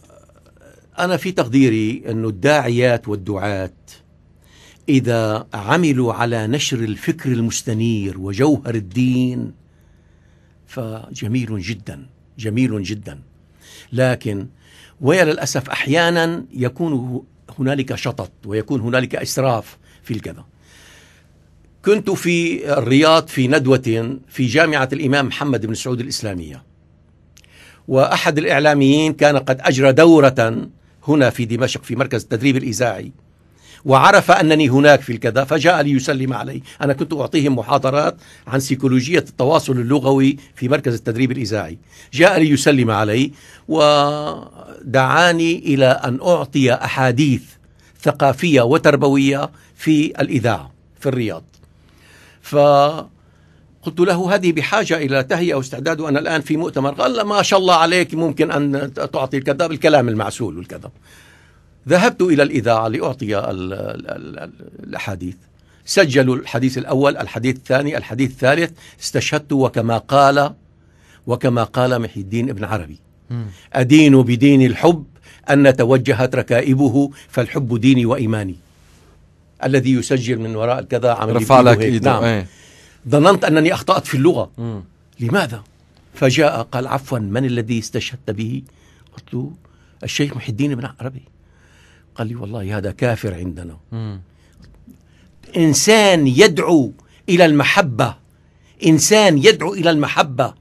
أنا في تقديري أن الداعيات والدعاة إذا عملوا على نشر الفكر المستنير وجوهر الدين فجميل جدا جميل جدا لكن ويا للأسف أحيانا يكون هنالك شطط ويكون هنالك إسراف في الكذا كنت في الرياض في ندوة في جامعة الإمام محمد بن سعود الإسلامية وأحد الإعلاميين كان قد أجرى دورة هنا في دمشق في مركز التدريب الإذاعي وعرف أنني هناك في الكذا فجاء ليسلم علي أنا كنت أعطيهم محاضرات عن سيكولوجية التواصل اللغوي في مركز التدريب الإذاعي جاء ليسلم علي ودعاني إلى أن أعطي أحاديث ثقافية وتربوية في الإذاعة في الرياض ف قلت له هذه بحاجة إلى تهيئة واستعداد وأنا الآن في مؤتمر قال ما شاء الله عليك ممكن أن تعطي الكذاب بالكلام المعسول والكذا ذهبت إلى الإذاعة لأعطي الأحاديث سجلوا الحديث الأول الحديث الثاني الحديث الثالث استشهدت وكما قال وكما قال محي الدين ابن عربي أدين بدين الحب أن توجهت ركائبه فالحب ديني وإيماني الذي يسجل من وراء الكذا عمل رفع لك إيده نعم. ايه. ظننت أنني أخطأت في اللغة مم. لماذا؟ فجاء قال عفوا من الذي استشهدت به؟ قلت له الشيخ محي الدين بن عربي قال لي والله هذا كافر عندنا إنسان يدعو إلى المحبة إنسان يدعو إلى المحبة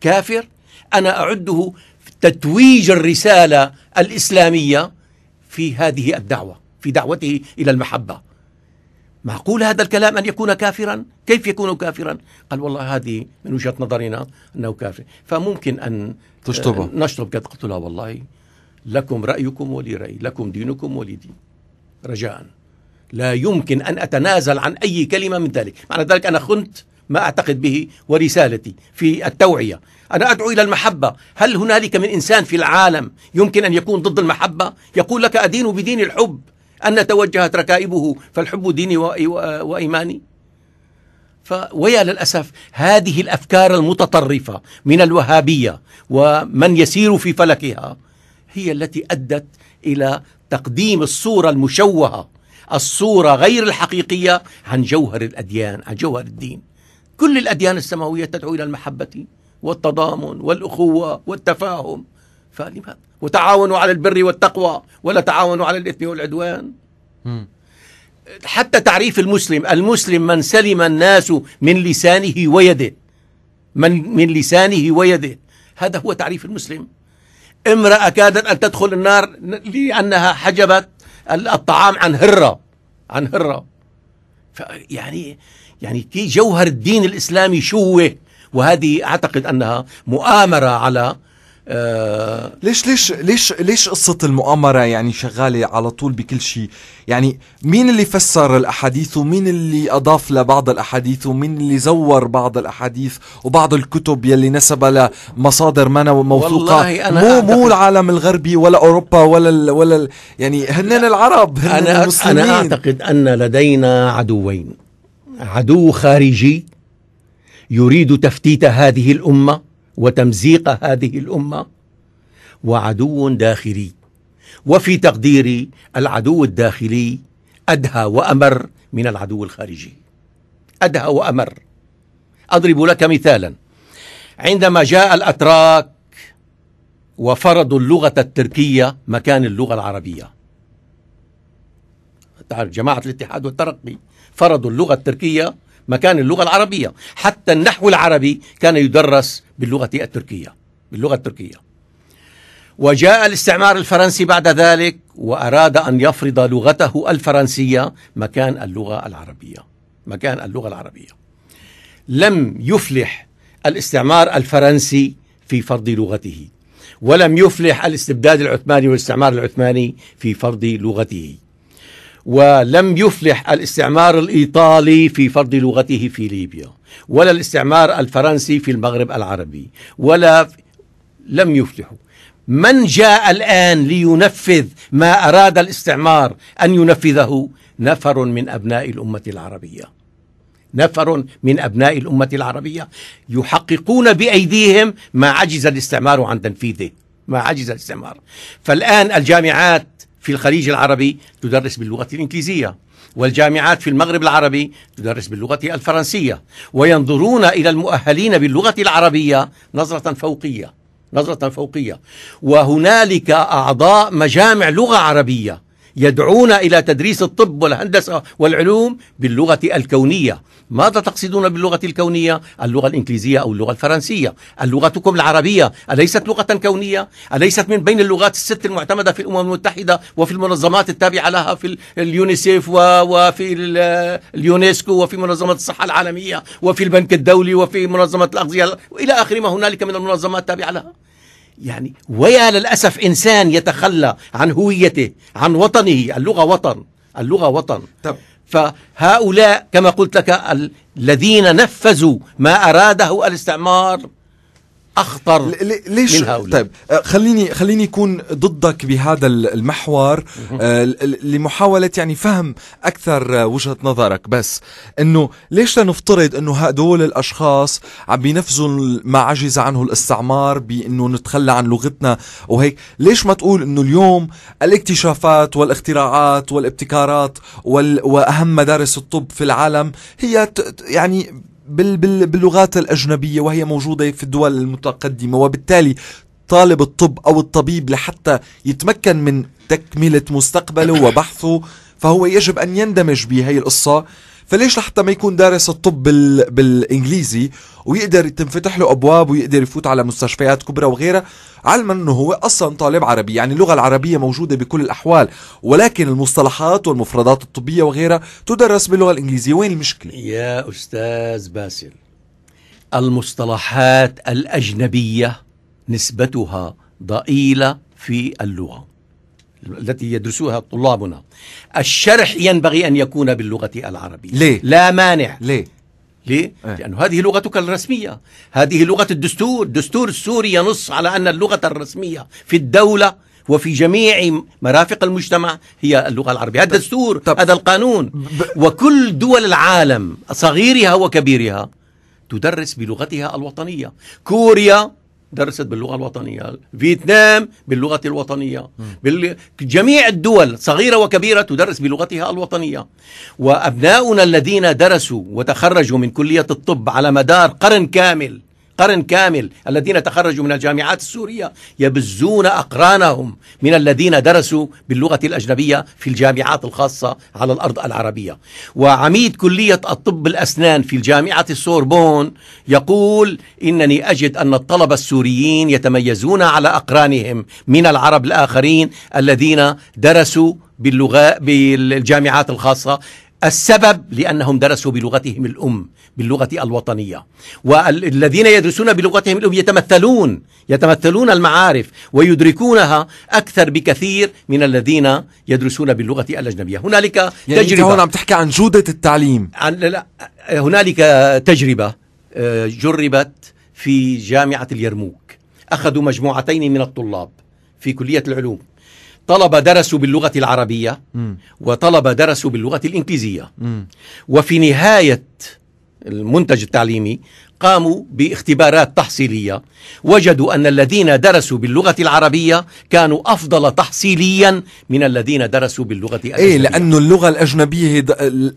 كافر أنا أعده تتويج الرسالة الإسلامية في هذه الدعوة في دعوته إلى المحبة معقول هذا الكلام أن يكون كافرا كيف يكون كافرا قال والله هذه من وجهة نظرنا أنه كافر فممكن أن تشطبه نشطب قد قلت له والله لكم رأيكم ولي رأي لكم دينكم ولي دين رجاء لا يمكن أن أتنازل عن أي كلمة من ذلك معنى ذلك أنا خنت ما أعتقد به ورسالتي في التوعية أنا أدعو إلى المحبة هل هنالك من إنسان في العالم يمكن أن يكون ضد المحبة يقول لك أدين بدين الحب أن توجهت ركائبه فالحب ديني وإيماني ف... ويا للأسف هذه الأفكار المتطرفة من الوهابية ومن يسير في فلكها هي التي أدت إلى تقديم الصورة المشوهة الصورة غير الحقيقية عن جوهر الأديان عن جوهر الدين كل الأديان السماوية تدعو إلى المحبة والتضامن والأخوة والتفاهم فلماذا وتعاونوا على البر والتقوى ولا تعاونوا على الإثم والعدوان م. حتى تعريف المسلم المسلم من سلم الناس من لسانه ويده من من لسانه ويده هذا هو تعريف المسلم امرأة كادت أن تدخل النار لأنها حجبت الطعام عن هرة عن هرة يعني يعني كي جوهر الدين الإسلامي شوه وهذه أعتقد أنها مؤامرة على آه، ليش ليش ليش ليش قصة المؤامرة يعني شغالة على طول بكل شيء؟ يعني مين اللي فسر الأحاديث ومين اللي أضاف لبعض الأحاديث ومين اللي زور بعض الأحاديث وبعض الكتب يلي نسبها لمصادر مانا موثوقة مو مو العالم الغربي ولا أوروبا ولا الـ ولا الـ يعني هنن العرب هنن أنا المسلمين أنا أعتقد أن لدينا عدوين عدو خارجي يريد تفتيت هذه الامه وتمزيق هذه الامه وعدو داخلي وفي تقديري العدو الداخلي ادهى وامر من العدو الخارجي ادهى وامر اضرب لك مثالا عندما جاء الاتراك وفرضوا اللغه التركيه مكان اللغه العربيه تعرف جماعه الاتحاد والترقي فرضوا اللغه التركيه مكان اللغة العربية حتى النحو العربي كان يدرس باللغة التركية باللغة التركية وجاء الاستعمار الفرنسي بعد ذلك وأراد أن يفرض لغته الفرنسية مكان اللغة العربية مكان اللغة العربية لم يفلح الاستعمار الفرنسي في فرض لغته ولم يفلح الاستبداد العثماني والاستعمار العثماني في فرض لغته ولم يفلح الاستعمار الايطالي في فرض لغته في ليبيا ولا الاستعمار الفرنسي في المغرب العربي ولا لم يفلحوا من جاء الان لينفذ ما اراد الاستعمار ان ينفذه نفر من ابناء الامه العربيه نفر من ابناء الامه العربيه يحققون بايديهم ما عجز الاستعمار عن تنفيذه ما عجز الاستعمار فالان الجامعات في الخليج العربي تدرس باللغة الإنجليزية والجامعات في المغرب العربي تدرس باللغة الفرنسية وينظرون إلى المؤهلين باللغة العربية نظرة فوقية نظرة فوقية وهنالك أعضاء مجامع لغة عربية يدعون إلى تدريس الطب والهندسة والعلوم باللغة الكونية ماذا تقصدون باللغة الكونية؟ اللغة الإنجليزية أو اللغة الفرنسية اللغتكم العربية أليست لغة كونية؟ أليست من بين اللغات الست المعتمدة في الأمم المتحدة وفي المنظمات التابعة لها في اليونيسيف وفي اليونسكو وفي منظمة الصحة العالمية وفي البنك الدولي وفي منظمة الأغذية إلى آخر ما هنالك من المنظمات التابعة لها يعني ويا للأسف إنسان يتخلى عن هويته عن وطنه اللغة وطن اللغة وطن طب. فهؤلاء كما قلت لك الذين نفذوا ما أراده الاستعمار اخطر ليش من هؤلاء طيب آه، خليني خليني اكون ضدك بهذا المحور آه، لمحاوله يعني فهم اكثر آه، وجهه نظرك بس انه ليش لنفترض انه هدول الاشخاص عم بينفذوا ما عجز عنه الاستعمار بانه نتخلى عن لغتنا وهيك ليش ما تقول انه اليوم الاكتشافات والاختراعات والابتكارات وال واهم مدارس الطب في العالم هي يعني باللغات الأجنبية وهي موجودة في الدول المتقدمة وبالتالي طالب الطب أو الطبيب لحتى يتمكن من تكملة مستقبله وبحثه فهو يجب أن يندمج بهي القصة فليش لحتى ما يكون دارس الطب بال... بالانجليزي ويقدر تنفتح له ابواب ويقدر يفوت على مستشفيات كبرى وغيرها علما انه هو اصلا طالب عربي يعني اللغه العربيه موجوده بكل الاحوال ولكن المصطلحات والمفردات الطبيه وغيرها تدرس باللغه الانجليزيه وين المشكله يا استاذ باسل المصطلحات الاجنبيه نسبتها ضئيله في اللغه التي يدرسوها طلابنا الشرح ينبغي أن يكون باللغة العربية ليه؟ لا مانع ليه؟ ليه؟ إيه؟ لأنه هذه لغتك الرسمية هذه لغة الدستور الدستور السوري ينص على أن اللغة الرسمية في الدولة وفي جميع مرافق المجتمع هي اللغة العربية هذا الدستور هذا القانون ب... وكل دول العالم صغيرها وكبيرها تدرس بلغتها الوطنية كوريا درست باللغه الوطنيه فيتنام باللغه الوطنيه بال... جميع الدول صغيره وكبيره تدرس بلغتها الوطنيه وابناؤنا الذين درسوا وتخرجوا من كليه الطب على مدار قرن كامل قرن كامل الذين تخرجوا من الجامعات السورية يبزون أقرانهم من الذين درسوا باللغة الأجنبية في الجامعات الخاصة على الأرض العربية وعميد كلية الطب الأسنان في الجامعة السوربون يقول إنني أجد أن الطلبة السوريين يتميزون على أقرانهم من العرب الآخرين الذين درسوا باللغة بالجامعات الخاصة السبب لأنهم درسوا بلغتهم الأم باللغة الوطنية والذين يدرسون بلغتهم الأم يتمثلون يتمثلون المعارف ويدركونها أكثر بكثير من الذين يدرسون باللغة الأجنبية هنالك يعني تجربة هون عم تحكي عن جودة التعليم عن لا هنالك تجربة آه، جربت في جامعة اليرموك أخذوا مجموعتين من الطلاب في كلية العلوم طلبة درسوا باللغة العربية وطلبة درسوا باللغة الإنجليزية وفي نهاية المنتج التعليمي قاموا باختبارات تحصيلية وجدوا أن الذين درسوا باللغة العربية كانوا أفضل تحصيليا من الذين درسوا باللغة إيه، الأجنبية إيه لأن اللغة الأجنبية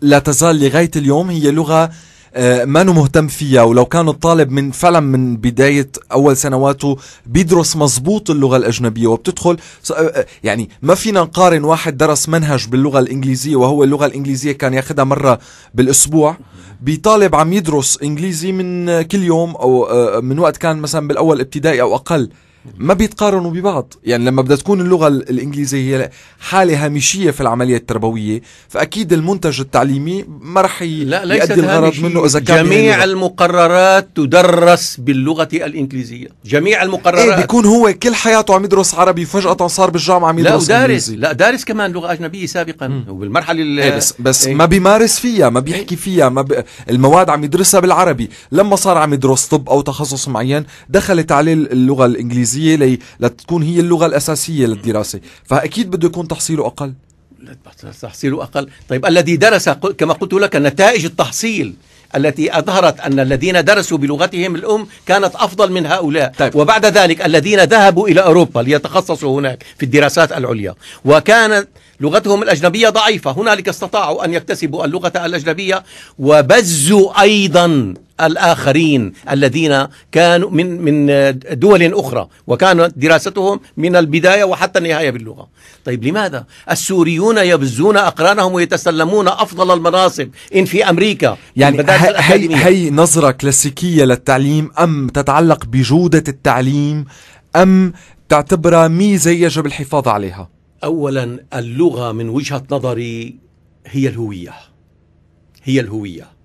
لا تزال لغاية اليوم هي لغة آه، ما مهتم فيها ولو كان الطالب من فعلا من بداية أول سنواته بيدرس مزبوط اللغة الأجنبية وبتدخل آه، آه، يعني ما فينا نقارن واحد درس منهج باللغة الإنجليزية وهو اللغة الإنجليزية كان ياخدها مرة بالأسبوع بطالب عم يدرس إنجليزي من كل يوم أو من وقت كان مثلا بالأول ابتدائي أو أقل ما بيتقارنوا ببعض يعني لما بدها تكون اللغة الإنجليزية هي حالة هامشية في العملية التربوية فأكيد المنتج التعليمي ما رح لا ليست يؤدي الغرض منه إذا كان جميع المقررات تدرس باللغة الإنجليزية جميع المقررات إيه بيكون هو كل حياته عم يدرس عربي فجأة صار بالجامعة عم يدرس لا دارس لا دارس كمان لغة أجنبية سابقا مم. وبالمرحلة إيه بس, بس إيه؟ ما بيمارس فيها ما بيحكي إيه. فيها ما ب... المواد عم يدرسها بالعربي لما صار عم يدرس طب أو تخصص معين دخلت عليه اللغة الإنجليزية الإنجليزية لي لتكون هي اللغة الأساسية للدراسة فأكيد بده يكون تحصيله أقل تحصيله أقل طيب الذي درس كما قلت لك نتائج التحصيل التي أظهرت أن الذين درسوا بلغتهم الأم كانت أفضل من هؤلاء طيب. وبعد ذلك الذين ذهبوا إلى أوروبا ليتخصصوا هناك في الدراسات العليا وكانت لغتهم الأجنبية ضعيفة هنالك استطاعوا أن يكتسبوا اللغة الأجنبية وبزوا أيضا الآخرين الذين كانوا من من آه، دول أخرى وكانت دراستهم من البداية وحتى النهاية باللغة طيب لماذا؟ السوريون يبزون أقرانهم ويتسلمون أفضل المناصب إن في أمريكا يعني هي, هي نظرة كلاسيكية للتعليم أم تتعلق بجودة التعليم أم تعتبرها ميزة يجب الحفاظ عليها؟ أولا اللغة من وجهة نظري هي الهوية هي الهوية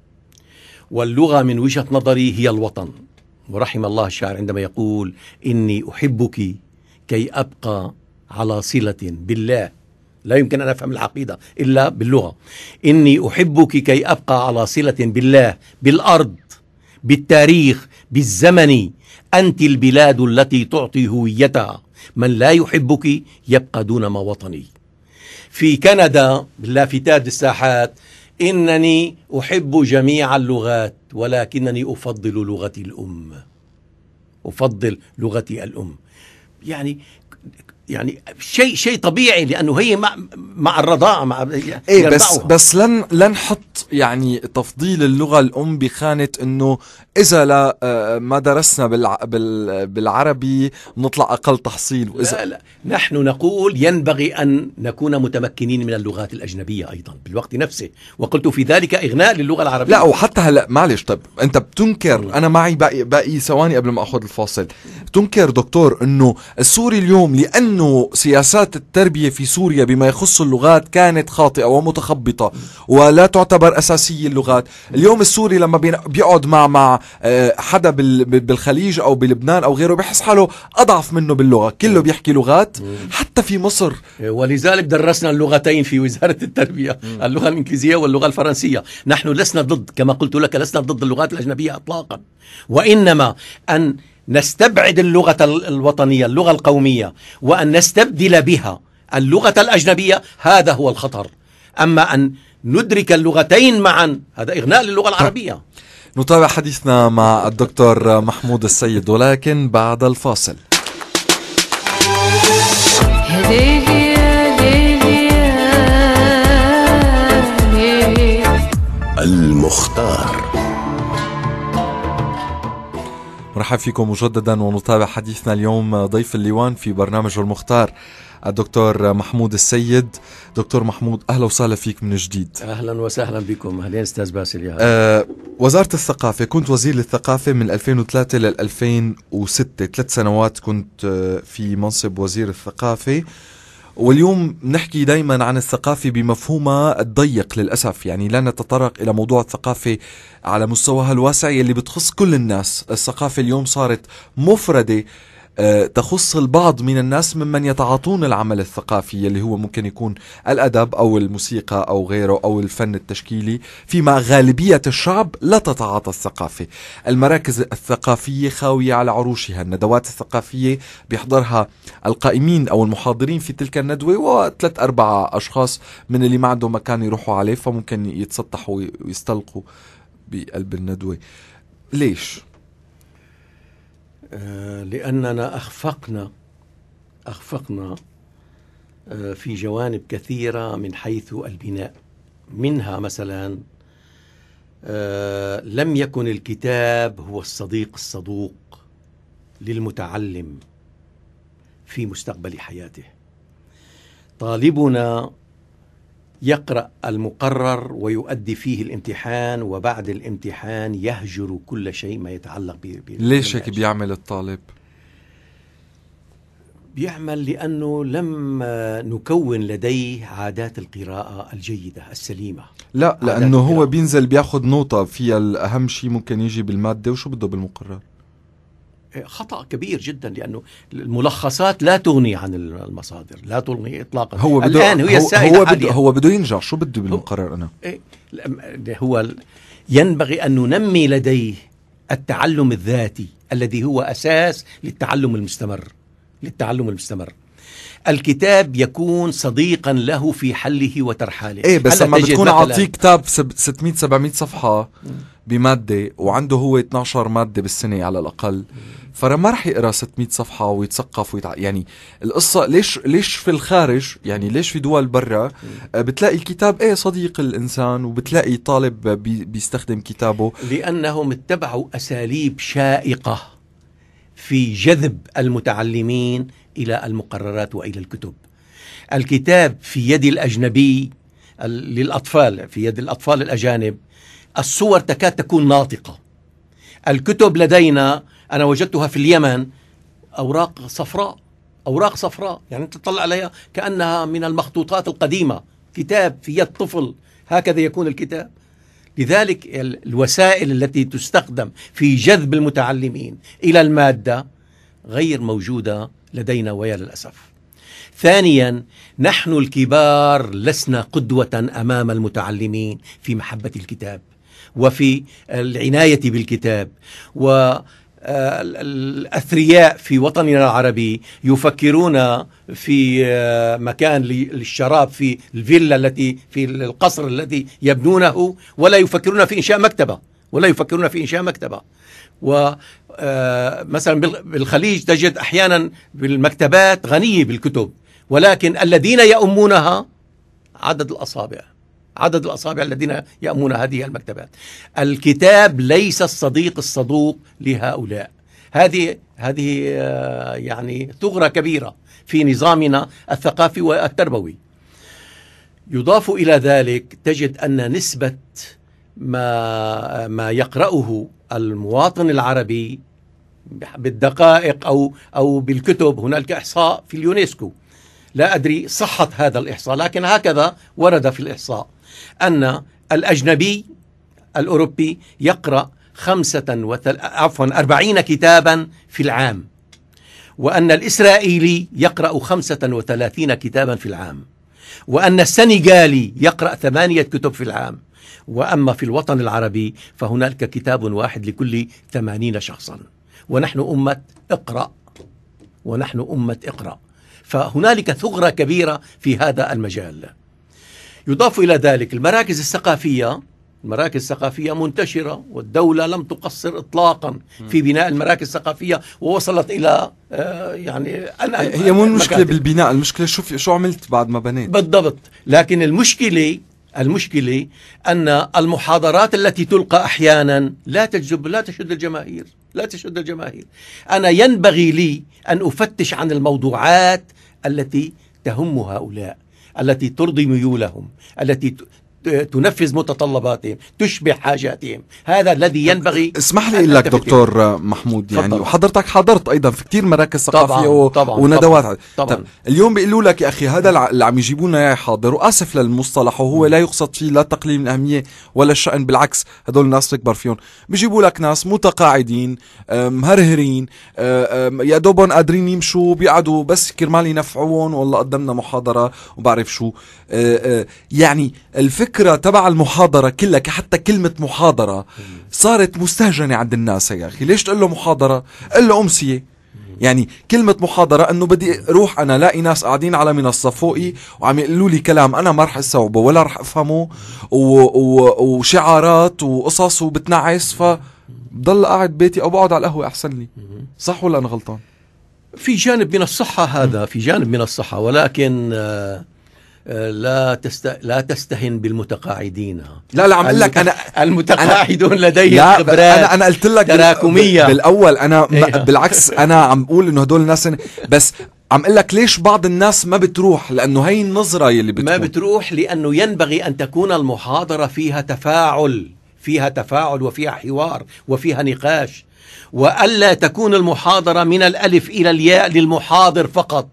واللغة من وجهة نظري هي الوطن ورحم الله الشاعر عندما يقول إني أحبك كي أبقى على صلة بالله لا يمكن أن أفهم العقيدة إلا باللغة إني أحبك كي أبقى على صلة بالله بالأرض بالتاريخ بالزمن أنت البلاد التي تعطي هويتها من لا يحبك يبقى دون ما وطني في كندا باللافتات الساحات إنني أحب جميع اللغات ولكنني أفضل لغتي الأم أفضل لغتي الأم يعني يعني شيء شيء طبيعي لانه هي مع مع الرضاعه مع ايه بس بس لن لن نحط يعني تفضيل اللغه الام بخانه انه اذا لا آه، ما درسنا بالعربي بنطلع اقل تحصيل وإذا لا لا نحن نقول ينبغي ان نكون متمكنين من اللغات الاجنبيه ايضا بالوقت نفسه وقلت في ذلك اغناء للغه العربيه لا وحتى هلا معلش طب انت بتنكر انا معي باقي باقي ثواني قبل ما اخذ الفاصل بتنكر دكتور انه السوري اليوم لانه أنه سياسات التربية في سوريا بما يخص اللغات كانت خاطئة ومتخبطة ولا تعتبر أساسية اللغات اليوم السوري لما بيقعد مع مع آه، حدا بالخليج أو بلبنان أو غيره بحس حاله أضعف منه باللغة كله بيحكي لغات حتى في مصر إيه، ولذلك درسنا اللغتين في وزارة التربية اللغة الإنجليزية واللغة الفرنسية نحن لسنا ضد كما قلت لك لسنا ضد اللغات الأجنبية أطلاقا وإنما أن نستبعد اللغة الوطنية اللغة القومية وأن نستبدل بها اللغة الأجنبية هذا هو الخطر أما أن ندرك اللغتين معا هذا إغناء للغة طيب. العربية نتابع حديثنا مع الدكتور محمود السيد ولكن بعد الفاصل المختار مرحب فيكم مجددا ونتابع حديثنا اليوم ضيف الليوان في برنامجه المختار الدكتور محمود السيد دكتور محمود اهلا وسهلا فيك من جديد اهلا وسهلا بكم اهلا استاذ باسل يا أه وزاره الثقافه كنت وزير للثقافه من 2003 لل 2006 ثلاث سنوات كنت آه، في منصب وزير الثقافه واليوم نحكي دايما عن الثقافة بمفهومها الضيق للأسف يعني لا نتطرق إلى موضوع الثقافة على مستواها الواسع يلي بتخص كل الناس الثقافة اليوم صارت مفردة آه آه، تخص البعض من الناس ممن يتعاطون العمل الثقافي اللي هو ممكن يكون الأدب أو الموسيقى أو غيره أو الفن التشكيلي فيما غالبية الشعب لا تتعاطى الثقافة المراكز الثقافية خاوية على عروشها الندوات الثقافية بيحضرها القائمين أو المحاضرين في تلك الندوة وثلاث أربعة أشخاص من اللي ما عندهم مكان يروحوا عليه فممكن يتسطحوا ويستلقوا بقلب الندوة ليش؟ آه، لأننا أخفقنا أخفقنا آه، في جوانب كثيرة من حيث البناء منها مثلا آه، لم يكن الكتاب هو الصديق الصدوق للمتعلم في مستقبل حياته طالبنا يقرا المقرر ويؤدي فيه الامتحان وبعد الامتحان يهجر كل شيء ما يتعلق ب ليش هيك بيعمل الطالب بيعمل لانه لم نكون لديه عادات القراءه الجيده السليمه لا لانه هو بينزل بياخذ نوطه فيها الاهم شيء ممكن يجي بالماده وشو بده بالمقرر خطا كبير جدا لانه الملخصات لا تغني عن المصادر لا تغني اطلاقا هو بده الان هو هو بده هو بده ينجح شو بده بالمقرر انا إيه، هو ينبغي ان ننمي لديه التعلم الذاتي الذي هو اساس للتعلم المستمر للتعلم المستمر الكتاب يكون صديقا له في حله وترحاله ايه بس لما بتكون اعطيه كتاب 600 700 صفحه بمادة وعنده هو 12 مادة بالسنة على الأقل فما رح يقرا 600 صفحة ويتثقف ويتع... يعني القصة ليش ليش في الخارج يعني ليش في دول برا آه، بتلاقي الكتاب ايه صديق الإنسان وبتلاقي طالب بي... بيستخدم كتابه لأنهم اتبعوا أساليب شائقة في جذب المتعلمين إلى المقررات وإلى الكتب الكتاب في يد الأجنبي للأطفال في يد الأطفال الأجانب الصور تكاد تكون ناطقة الكتب لدينا أنا وجدتها في اليمن أوراق صفراء أوراق صفراء يعني تطلع عليها كأنها من المخطوطات القديمة كتاب في يد طفل هكذا يكون الكتاب لذلك الوسائل التي تستخدم في جذب المتعلمين إلى المادة غير موجودة لدينا ويا للأسف ثانيا نحن الكبار لسنا قدوة أمام المتعلمين في محبة الكتاب وفي العناية بالكتاب و آه، الأثرياء في وطننا العربي يفكرون في آه، مكان للشراب في الفيلا التي في القصر الذي يبنونه ولا يفكرون في إنشاء مكتبة ولا يفكرون في إنشاء مكتبة و آه، مثلا بالخليج تجد أحيانا بالمكتبات غنية بالكتب ولكن الذين يؤمونها عدد الأصابع عدد الأصابع الذين يأمون هذه المكتبات الكتاب ليس الصديق الصدوق لهؤلاء هذه هذه آه، يعني ثغرة كبيرة في نظامنا الثقافي والتربوي يضاف إلى ذلك تجد أن نسبة ما ما يقرأه المواطن العربي بالدقائق أو أو بالكتب هنالك إحصاء في اليونسكو لا أدري صحة هذا الإحصاء لكن هكذا ورد في الإحصاء أن الأجنبي الأوروبي يقرأ خمسة وتل... عفوا أربعين كتابا في العام وأن الإسرائيلي يقرأ خمسة وثلاثين كتابا في العام وأن السنغالي يقرأ ثمانية كتب في العام وأما في الوطن العربي فهنالك كتاب واحد لكل ثمانين شخصا ونحن أمة اقرأ ونحن أمة اقرأ فهنالك ثغرة كبيرة في هذا المجال يضاف إلى ذلك المراكز الثقافية المراكز الثقافية منتشرة والدولة لم تقصر إطلاقا في بناء المراكز الثقافية ووصلت إلى آه، يعني أنا هي مو المشكلة بالبناء المشكلة شو شو عملت بعد ما بنيت بالضبط لكن المشكلة المشكلة أن المحاضرات التي تلقى أحيانا لا تجذب لا تشد الجماهير لا تشد الجماهير أنا ينبغي لي أن أفتش عن الموضوعات التي تهم هؤلاء التي ترضي ميولهم التي تنفذ متطلباتهم تشبع حاجاتهم هذا الذي ينبغي اسمح لي لك دكتور محمود يعني طبعا. وحضرتك حضرت ايضا في كثير مراكز ثقافيه و... طبعا. وندوات طبعا. طبعا. اليوم بيقولوا لك يا اخي هذا اللي عم يجيبوا لنا اياه حاضر واسف للمصطلح وهو لا يقصد فيه لا تقليل من الاهميه ولا الشان بالعكس هدول الناس تكبر فيهم بيجيبوا لك ناس متقاعدين مهرهرين يا دوبهم قادرين يمشوا بيقعدوا بس كرمال ينفعوهم والله قدمنا محاضره وبعرف شو يعني الفكره الفكرة تبع المحاضرة كلها حتى كلمة محاضرة صارت مستهجنة عند الناس يا أخي ليش تقول له محاضرة قل له أمسية يعني كلمة محاضرة انه بدي اروح انا لاقي ناس قاعدين على منصة فوقي وعم يقولوا لي كلام انا ما رح استوعبه ولا رح افهمه و... و... وشعارات وقصص وبتنعس فضل قاعد بيتي او بقعد على القهوة احسن لي صح ولا انا غلطان؟ في جانب من الصحة هذا في جانب من الصحة ولكن آه آه، لا تست... لا تستهن بالمتقاعدين لا لا عم اقول لك انا المتقاعدون لديهم خبرات انا انا قلت لك تراكميه بالاول انا أيوه. بالعكس انا عم بقول انه هدول الناس بس عم اقول لك ليش بعض الناس ما بتروح لانه هي النظره يلي بتكون ما بتروح لانه ينبغي ان تكون المحاضره فيها تفاعل فيها تفاعل وفيها حوار وفيها نقاش والا تكون المحاضره من الالف الى الياء للمحاضر فقط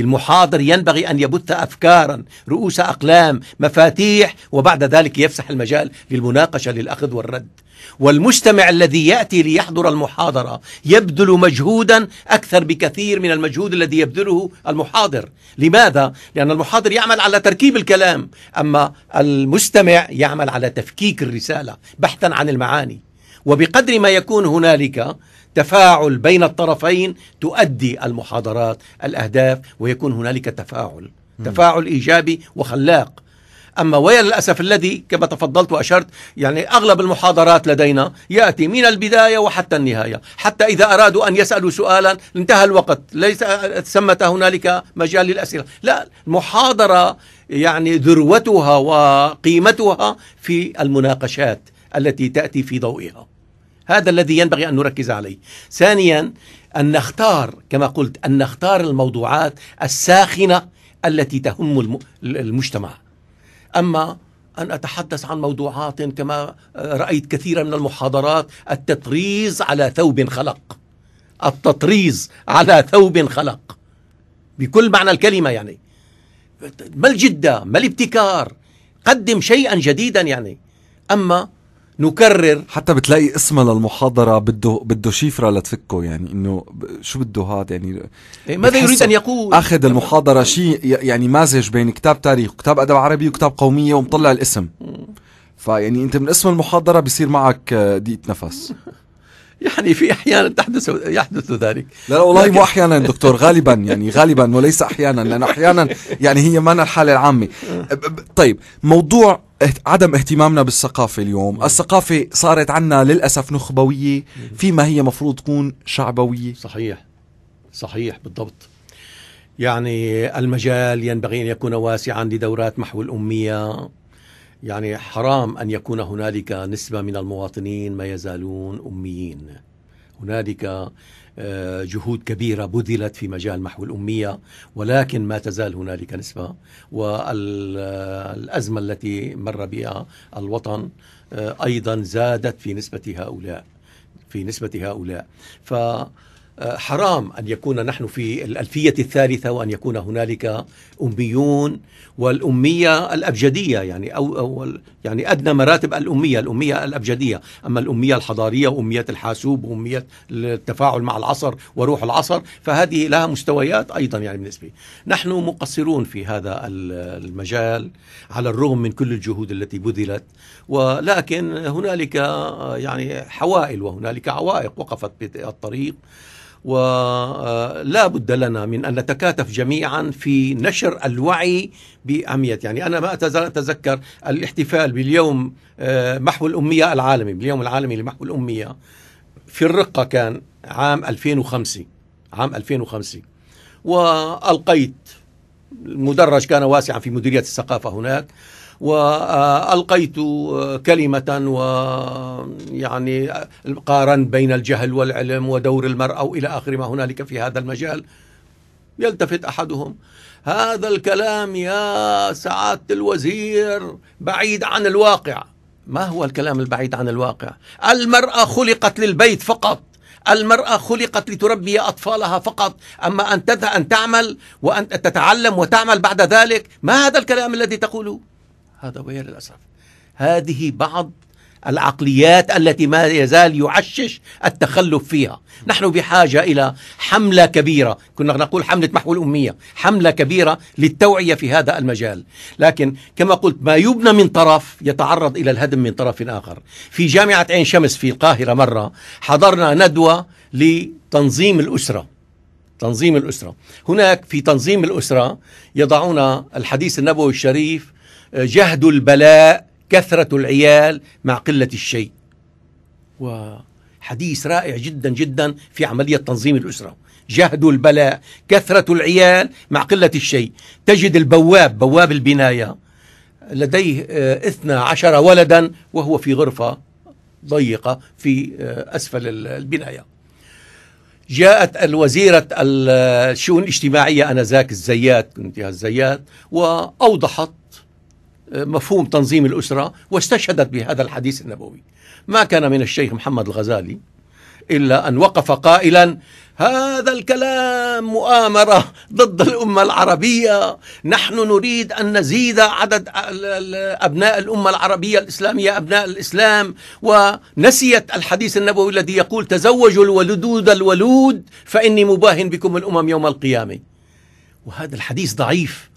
المحاضر ينبغي أن يبث أفكارا رؤوس أقلام مفاتيح وبعد ذلك يفسح المجال للمناقشة للأخذ والرد والمستمع الذي يأتي ليحضر المحاضرة يبذل مجهودا أكثر بكثير من المجهود الذي يبذله المحاضر لماذا؟ لأن المحاضر يعمل على تركيب الكلام أما المستمع يعمل على تفكيك الرسالة بحثا عن المعاني وبقدر ما يكون هنالك تفاعل بين الطرفين تؤدي المحاضرات الأهداف ويكون هنالك تفاعل م. تفاعل إيجابي وخلاق أما ويا للأسف الذي كما تفضلت وأشرت يعني أغلب المحاضرات لدينا يأتي من البداية وحتى النهاية حتى إذا أرادوا أن يسألوا سؤالا انتهى الوقت ليس ثمة هنالك مجال للأسئلة لا المحاضرة يعني ذروتها وقيمتها في المناقشات التي تأتي في ضوئها هذا الذي ينبغي أن نركز عليه ثانيا أن نختار كما قلت أن نختار الموضوعات الساخنة التي تهم المجتمع أما أن أتحدث عن موضوعات كما رأيت كثيرا من المحاضرات التطريز على ثوب خلق التطريز على ثوب خلق بكل معنى الكلمة يعني ما الجدة ما الابتكار قدم شيئا جديدا يعني أما نكرر حتى بتلاقي اسمها للمحاضره بده بده شيفرة لتفكه يعني انه شو بده هذا يعني إيه، ماذا يريد ان يقول اخذ المحاضره شيء يعني مازج بين كتاب تاريخ وكتاب ادب عربي وكتاب قوميه ومطلع الاسم فيعني انت من اسم المحاضره بيصير معك آه، ضيق نفس يعني في احيانا تحدث يحدث ذلك لا, لا والله مو احيانا دكتور غالبا يعني غالبا وليس احيانا لانه احيانا يعني هي ما الحاله العامه طيب موضوع عدم اهتمامنا بالثقافة اليوم الثقافة صارت عنا للأسف نخبوية فيما هي مفروض تكون شعبوية صحيح صحيح بالضبط يعني المجال ينبغي أن يكون واسعا لدورات محو الأمية يعني حرام أن يكون هنالك نسبة من المواطنين ما يزالون أميين هنالك آه، جهود كبيرة بذلت في مجال محو الأمية ولكن ما تزال هنالك نسبة والأزمة التي مر بها الوطن آه، أيضا زادت في نسبة هؤلاء في نسبة هؤلاء ف آه، حرام أن يكون نحن في الألفية الثالثة وأن يكون هنالك أميون والأمية الأبجدية يعني أو, أو يعني أدنى مراتب الأمية الأمية الأبجدية أما الأمية الحضارية وأمية الحاسوب وأمية التفاعل مع العصر وروح العصر فهذه لها مستويات أيضا يعني بالنسبة نحن مقصرون في هذا المجال على الرغم من كل الجهود التي بذلت ولكن هنالك يعني حوائل وهنالك عوائق وقفت بالطريق ولا بد لنا من أن نتكاتف جميعا في نشر الوعي بأهمية يعني أنا ما أتذكر الاحتفال باليوم آه، محو الأمية العالمي باليوم العالمي لمحو الأمية في الرقة كان عام 2005 عام 2005 وألقيت المدرج كان واسعا في مديرية الثقافة هناك والقيت آه، كلمه ويعني قارن بين الجهل والعلم ودور المراه والى اخر ما هنالك في هذا المجال يلتفت احدهم هذا الكلام يا سعاده الوزير بعيد عن الواقع ما هو الكلام البعيد عن الواقع المراه خلقت للبيت فقط المرأة خلقت لتربي أطفالها فقط أما أن أن تعمل وأن تتعلم وتعمل بعد ذلك ما هذا الكلام الذي تقوله هذا هضبية للأسف هذه بعض العقليات التي ما يزال يعشش التخلف فيها نحن بحاجة إلى حملة كبيرة كنا نقول حملة محو الأمية حملة كبيرة للتوعية في هذا المجال لكن كما قلت ما يبنى من طرف يتعرض إلى الهدم من طرف آخر في جامعة عين شمس في القاهرة مرة حضرنا ندوة لتنظيم الأسرة تنظيم الأسرة هناك في تنظيم الأسرة يضعون الحديث النبوي الشريف جهد البلاء كثرة العيال مع قلة الشيء وحديث رائع جدا جدا في عملية تنظيم الأسرة جهد البلاء كثرة العيال مع قلة الشيء تجد البواب بواب البناية لديه آه، اثنى عشر ولدا وهو في غرفة ضيقة في آه، أسفل البناية جاءت الوزيرة الشؤون الاجتماعية أنذاك الزيات كنت الزيات وأوضحت مفهوم تنظيم الأسرة واستشهدت بهذا الحديث النبوي ما كان من الشيخ محمد الغزالي إلا أن وقف قائلا هذا الكلام مؤامرة ضد الأمة العربية نحن نريد أن نزيد عدد أبناء الأمة العربية الإسلامية أبناء الإسلام ونسيت الحديث النبوي الذي يقول تزوجوا الولدود الولود فإني مباهن بكم الأمم يوم القيامة وهذا الحديث ضعيف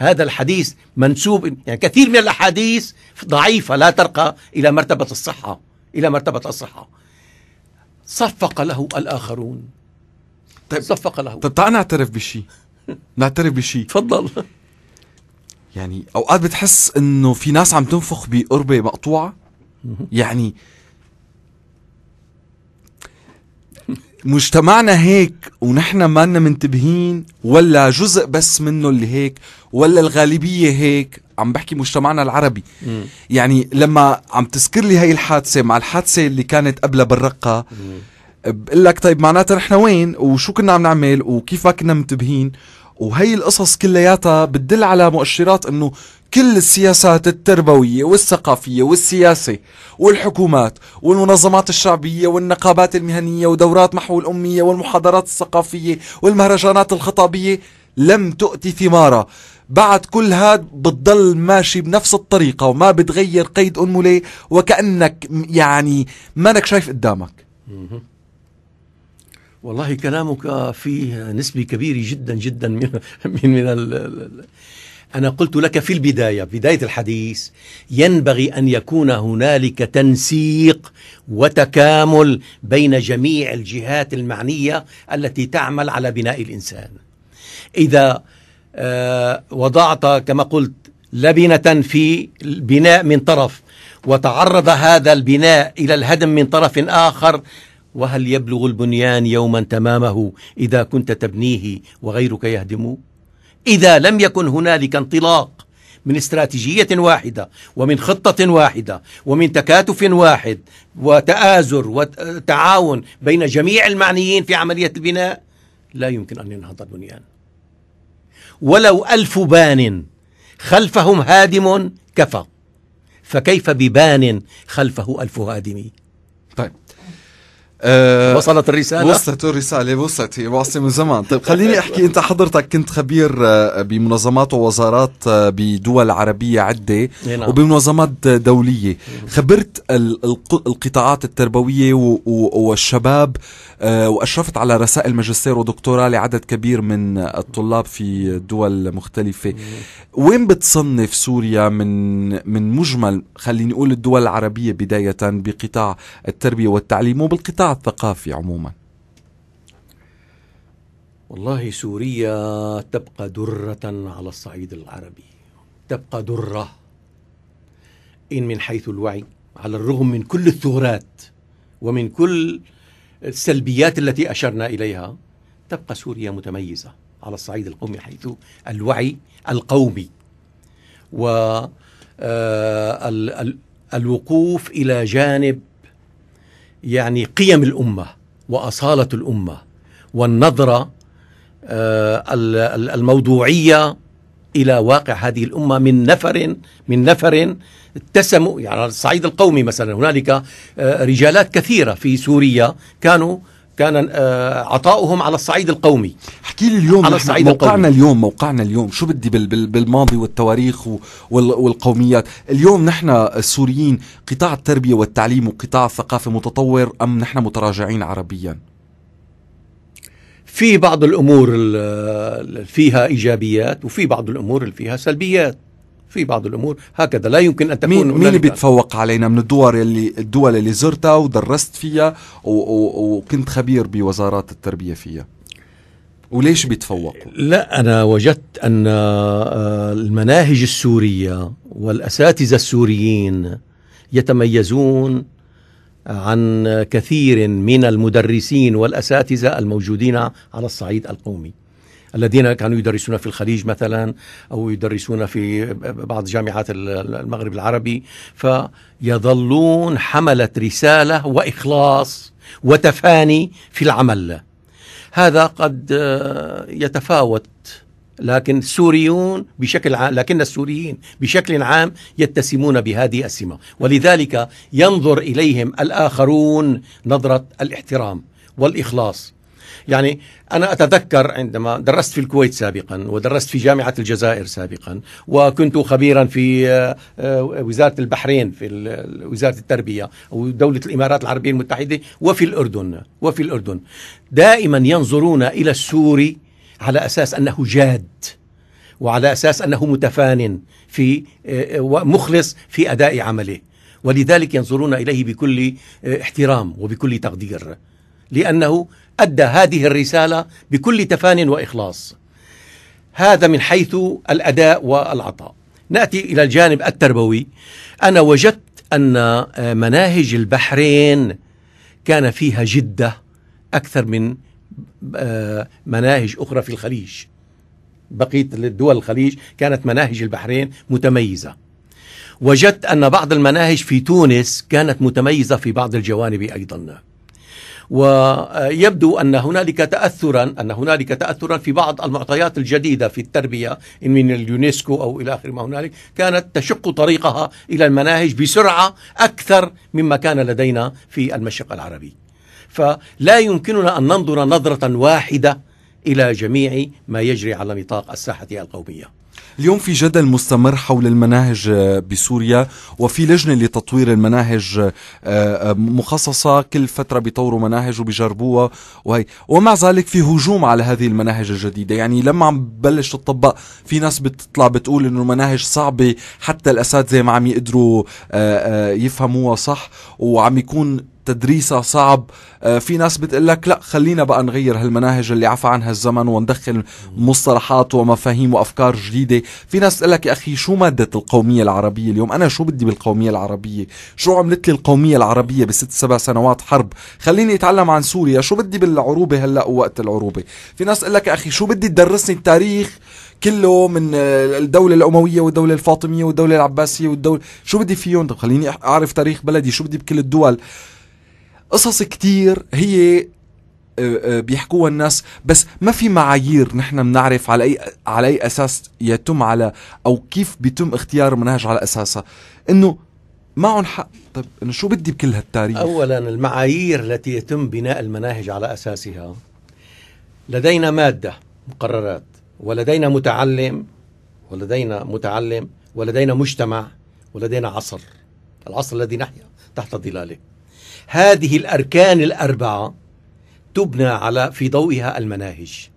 هذا الحديث منسوب يعني كثير من الاحاديث ضعيفه لا ترقى الى مرتبه الصحه الى مرتبه الصحه صفق له الاخرون طيب صفق له طيب تعال نعترف بشيء نعترف بشيء تفضل يعني اوقات بتحس انه في ناس عم تنفخ بقربه مقطوعه يعني مجتمعنا هيك ونحن ما لنا منتبهين ولا جزء بس منه اللي هيك ولا الغالبيه هيك عم بحكي مجتمعنا العربي م. يعني لما عم تذكر لي هاي الحادثه مع الحادثه اللي كانت قبلها بالرقه بقول لك طيب معناتها نحن وين وشو كنا عم نعمل وكيف ما كنا منتبهين وهي القصص كلياتها بتدل على مؤشرات انه كل السياسات التربوية والثقافية والسياسة والحكومات والمنظمات الشعبية والنقابات المهنية ودورات محو الأمية والمحاضرات الثقافية والمهرجانات الخطابية لم تؤتي ثمارة بعد كل هاد بتضل ماشي بنفس الطريقة وما بتغير قيد أنملة وكأنك يعني ما انك شايف قدامك والله كلامك فيه نسبة كبيرة جدا جدا من من, من أنا قلت لك في البداية بداية الحديث ينبغي أن يكون هنالك تنسيق وتكامل بين جميع الجهات المعنية التي تعمل على بناء الإنسان إذا آه، وضعت كما قلت لبنة في البناء من طرف وتعرض هذا البناء إلى الهدم من طرف آخر وهل يبلغ البنيان يوما تمامه إذا كنت تبنيه وغيرك يهدمه؟ إذا لم يكن هنالك انطلاق من استراتيجية واحدة ومن خطة واحدة ومن تكاتف واحد وتآزر وتعاون بين جميع المعنيين في عملية البناء لا يمكن أن ينهض البنيان ولو ألف بان خلفهم هادم كفى فكيف ببان خلفه ألف هادم طيب أه وصلت الرسالة وصلت الرسالة وصلت هي واصلة من زمان طيب خليني أحكي أنت حضرتك كنت خبير آه، بمنظمات ووزارات آه، بدول عربية عدة نعم. وبمنظمات دولية خبرت القطاعات التربوية والشباب آه، وأشرفت على رسائل ماجستير ودكتوراه لعدد كبير من الطلاب في دول مختلفة وين بتصنف سوريا من من مجمل خليني أقول الدول العربية بداية بقطاع التربية والتعليم وبالقطاع الثقافي عموما والله سوريا تبقى درة على الصعيد العربي تبقى درة إن من حيث الوعي على الرغم من كل الثغرات ومن كل السلبيات التي أشرنا إليها تبقى سوريا متميزة على الصعيد القومي حيث الوعي القومي و آه، الوقوف إلى جانب يعني قيم الامه واصاله الامه والنظره آه، الموضوعيه الى واقع هذه الامه من نفر من نفر اتسموا يعني على الصعيد القومي مثلا هنالك آه، رجالات كثيره في سوريا كانوا كان آه، عطاؤهم على الصعيد القومي احكي لي اليوم على الصعيد موقعنا القومي. اليوم موقعنا اليوم شو بدي بالماضي والتواريخ والقوميات اليوم نحن السوريين قطاع التربية والتعليم وقطاع الثقافة متطور أم نحن متراجعين عربيا في بعض الأمور اللي فيها إيجابيات وفي بعض الأمور اللي فيها سلبيات في بعض الامور هكذا لا يمكن ان تكون مين مين اللي بيتفوق علينا من الدول اللي الدول اللي زرتها ودرست فيها وكنت خبير بوزارات التربيه فيها وليش بيتفوقوا؟ لا انا وجدت ان آه، المناهج السوريه والاساتذه السوريين يتميزون عن كثير من المدرسين والاساتذه الموجودين على الصعيد القومي الذين كانوا يدرسون في الخليج مثلا أو يدرسون في بعض جامعات المغرب العربي فيظلون حملة رسالة وإخلاص وتفاني في العمل هذا قد آه، يتفاوت لكن السوريون بشكل عام لكن السوريين بشكل عام يتسمون بهذه السمة ولذلك ينظر إليهم الآخرون نظرة الاحترام والإخلاص يعني أنا أتذكر عندما درست في الكويت سابقا ودرست في جامعة الجزائر سابقا وكنت خبيرا في آه، وزارة البحرين في وزارة التربية ودولة الإمارات العربية المتحدة وفي الأردن وفي الأردن دائما ينظرون إلى السوري على أساس أنه جاد وعلى أساس أنه متفان في آه، ومخلص في أداء عمله ولذلك ينظرون إليه بكل آه، احترام وبكل تقدير لأنه أدى هذه الرسالة بكل تفان وإخلاص هذا من حيث الأداء والعطاء نأتي إلى الجانب التربوي أنا وجدت أن آه، مناهج البحرين كان فيها جدة أكثر من آه، مناهج أخرى في الخليج بقية الدول الخليج كانت مناهج البحرين متميزة وجدت أن بعض المناهج في تونس كانت متميزة في بعض الجوانب أيضا ويبدو أن هنالك تأثرا أن هنالك تأثرا في بعض المعطيات الجديدة في التربية من اليونسكو أو إلى آخر ما هنالك كانت تشق طريقها إلى المناهج بسرعة أكثر مما كان لدينا في المشرق العربي فلا يمكننا أن ننظر نظرة واحدة إلى جميع ما يجري على نطاق الساحة القومية اليوم في جدل مستمر حول المناهج آه، بسوريا وفي لجنة لتطوير المناهج آه، آه، مخصصة كل فترة بيطوروا مناهج وبيجربوها وهي ومع ذلك في هجوم على هذه المناهج الجديدة يعني لما عم بلش تطبق في ناس بتطلع بتقول انه المناهج صعبة حتى الاساتذة ما عم يقدروا يفهموها صح وعم يكون تدريسها صعب آه، في ناس بتقول لك لا خلينا بقى نغير هالمناهج اللي عفى عنها الزمن وندخل مصطلحات ومفاهيم وافكار جديده في ناس بتقول لك يا اخي شو ماده القوميه العربيه اليوم انا شو بدي بالقوميه العربيه شو عملت لي القوميه العربيه بست سبع سنوات حرب خليني اتعلم عن سوريا شو بدي بالعروبه هلا ووقت العروبه في ناس بتقول لك يا اخي شو بدي تدرسني التاريخ كله من آه، الدولة الأموية والدولة الفاطمية والدولة العباسية والدولة شو بدي فيهم طب خليني أعرف تاريخ بلدي شو بدي بكل الدول قصص كتير هي آه، آه، بيحكوها الناس بس ما في معايير نحن بنعرف على اي على اي اساس يتم على او كيف بيتم اختيار مناهج على اساسها انه معهم حق طيب انه شو بدي بكل هالتاريخ اولا المعايير التي يتم بناء المناهج على اساسها لدينا ماده مقررات ولدينا متعلم ولدينا متعلم ولدينا مجتمع ولدينا عصر العصر الذي نحيا تحت ظلاله هذه الأركان الأربعة تبنى على في ضوئها المناهج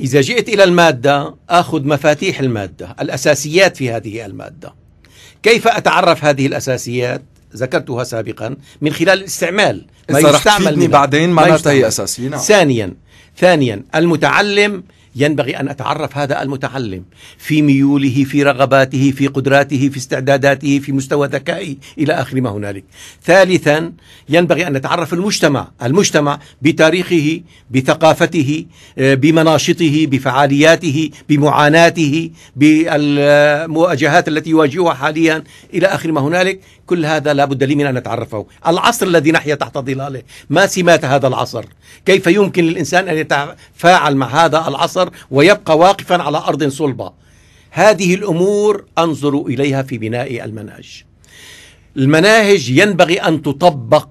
إذا جئت إلى المادة أخذ مفاتيح المادة الأساسيات في هذه المادة كيف أتعرف هذه الأساسيات ذكرتها سابقا من خلال الاستعمال ما يستعمل بعدين معناتها هي أساسية نعم. ثانيا ثانيا المتعلم ينبغي أن أتعرف هذا المتعلم في ميوله في رغباته في قدراته في استعداداته في مستوى ذكائه إلى آخر ما هنالك ثالثا ينبغي أن نتعرف المجتمع المجتمع بتاريخه بثقافته آه، بمناشطه بفعالياته بمعاناته بالمواجهات التي يواجهها حاليا إلى آخر ما هنالك كل هذا لا بد لي من أن أتعرفه العصر الذي نحيا تحت ظلاله ما سمات هذا العصر كيف يمكن للإنسان أن يتفاعل مع هذا العصر ينتصر ويبقى واقفا على أرض صلبة هذه الأمور أنظر إليها في بناء المناهج المناهج ينبغي أن تطبق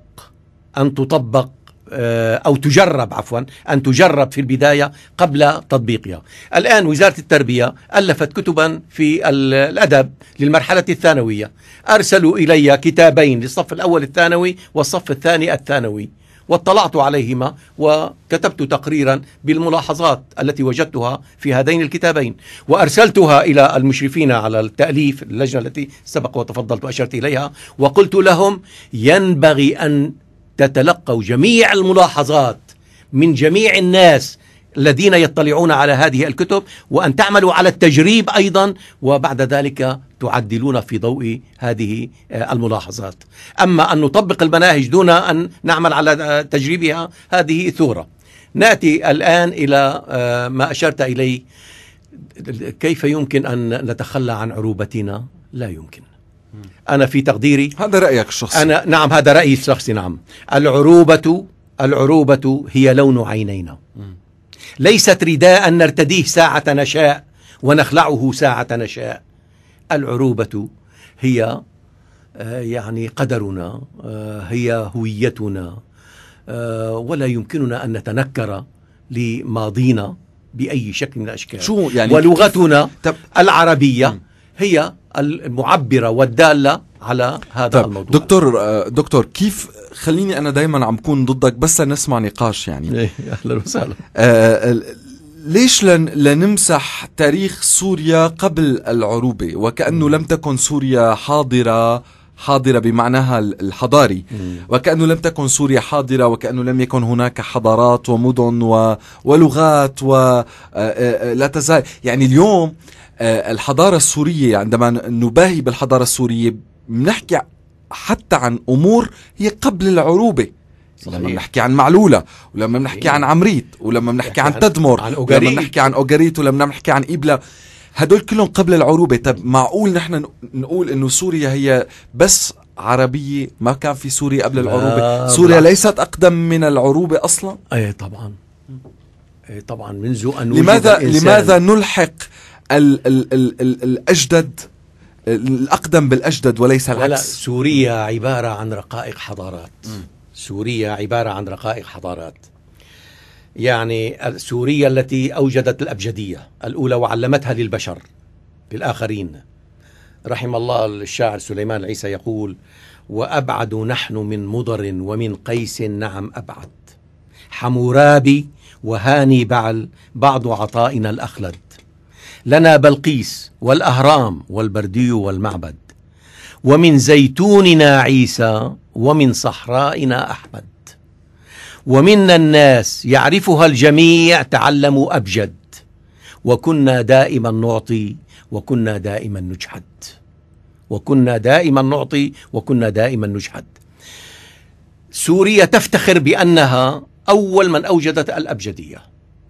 أن تطبق آه، أو تجرب عفوا أن تجرب في البداية قبل تطبيقها الآن وزارة التربية ألفت كتبا في الأدب للمرحلة الثانوية أرسلوا إلي كتابين للصف الأول الثانوي والصف الثاني الثانوي واطلعت عليهما وكتبت تقريرا بالملاحظات التي وجدتها في هذين الكتابين وارسلتها الى المشرفين على التاليف اللجنه التي سبق وتفضلت واشرت اليها وقلت لهم ينبغي ان تتلقوا جميع الملاحظات من جميع الناس الذين يطلعون على هذه الكتب وأن تعملوا على التجريب أيضا وبعد ذلك تعدلون في ضوء هذه آه، الملاحظات أما أن نطبق المناهج دون أن نعمل على آه، تجريبها هذه ثورة نأتي الآن إلى آه، ما أشرت إليه كيف يمكن أن نتخلى عن عروبتنا لا يمكن أنا في تقديري هذا رأيك الشخصي أنا نعم هذا رأيي الشخصي نعم العروبة العروبة هي لون عينينا ليست رداء نرتديه ساعة نشاء ونخلعه ساعة نشاء العروبة هي آه، يعني قدرنا آه، هي هويتنا آه، ولا يمكننا أن نتنكر لماضينا بأي شكل من الأشكال شو يعني ولغتنا العربية هي المعبرة والدالة على هذا طيب الموضوع دكتور آه، دكتور كيف خليني أنا دايما عم كون ضدك بس لنسمع نقاش يعني إيه، أهلا وسهلا آه، آه، ليش لن لنمسح تاريخ سوريا قبل العروبة وكأنه لم تكن سوريا حاضرة حاضرة بمعناها الحضاري وكأنه لم تكن سوريا حاضرة وكأنه لم يكن هناك حضارات ومدن و... ولغات ولا تزال يعني اليوم آه، الحضارة السورية يعني عندما نباهي بالحضارة السورية بنحكي حتى عن أمور هي قبل العروبة صحيح. لما بنحكي عن معلولة ولما بنحكي عن عمريت ولما بنحكي عن تدمر عن ولما بنحكي عن أوغريت ولما بنحكي عن إبلة هدول كلهم قبل العروبة طب معقول نحن نقول إنه سوريا هي بس عربية ما كان في سوريا قبل العروبة سوريا ليست أقدم من العروبة أصلا أي طبعا أي طبعا منذ أن لماذا لماذا نلحق ال ال ال ال الأجدد الأقدم بالأجدد وليس العكس لا سوريا عبارة عن رقائق حضارات م. سوريا عبارة عن رقائق حضارات يعني سوريا التي أوجدت الأبجدية الأولى وعلمتها للبشر للآخرين رحم الله الشاعر سليمان العيسى يقول وأبعد نحن من مضر ومن قيس نعم أبعد حمورابي وهاني بعل بعض عطائنا الأخلد لنا بلقيس والاهرام والبردي والمعبد ومن زيتوننا عيسى ومن صحرائنا احمد ومنا الناس يعرفها الجميع تعلموا ابجد وكنا دائما نعطي وكنا دائما نجحد وكنا دائما نعطي وكنا دائما نجحد سوريا تفتخر بانها اول من اوجدت الابجديه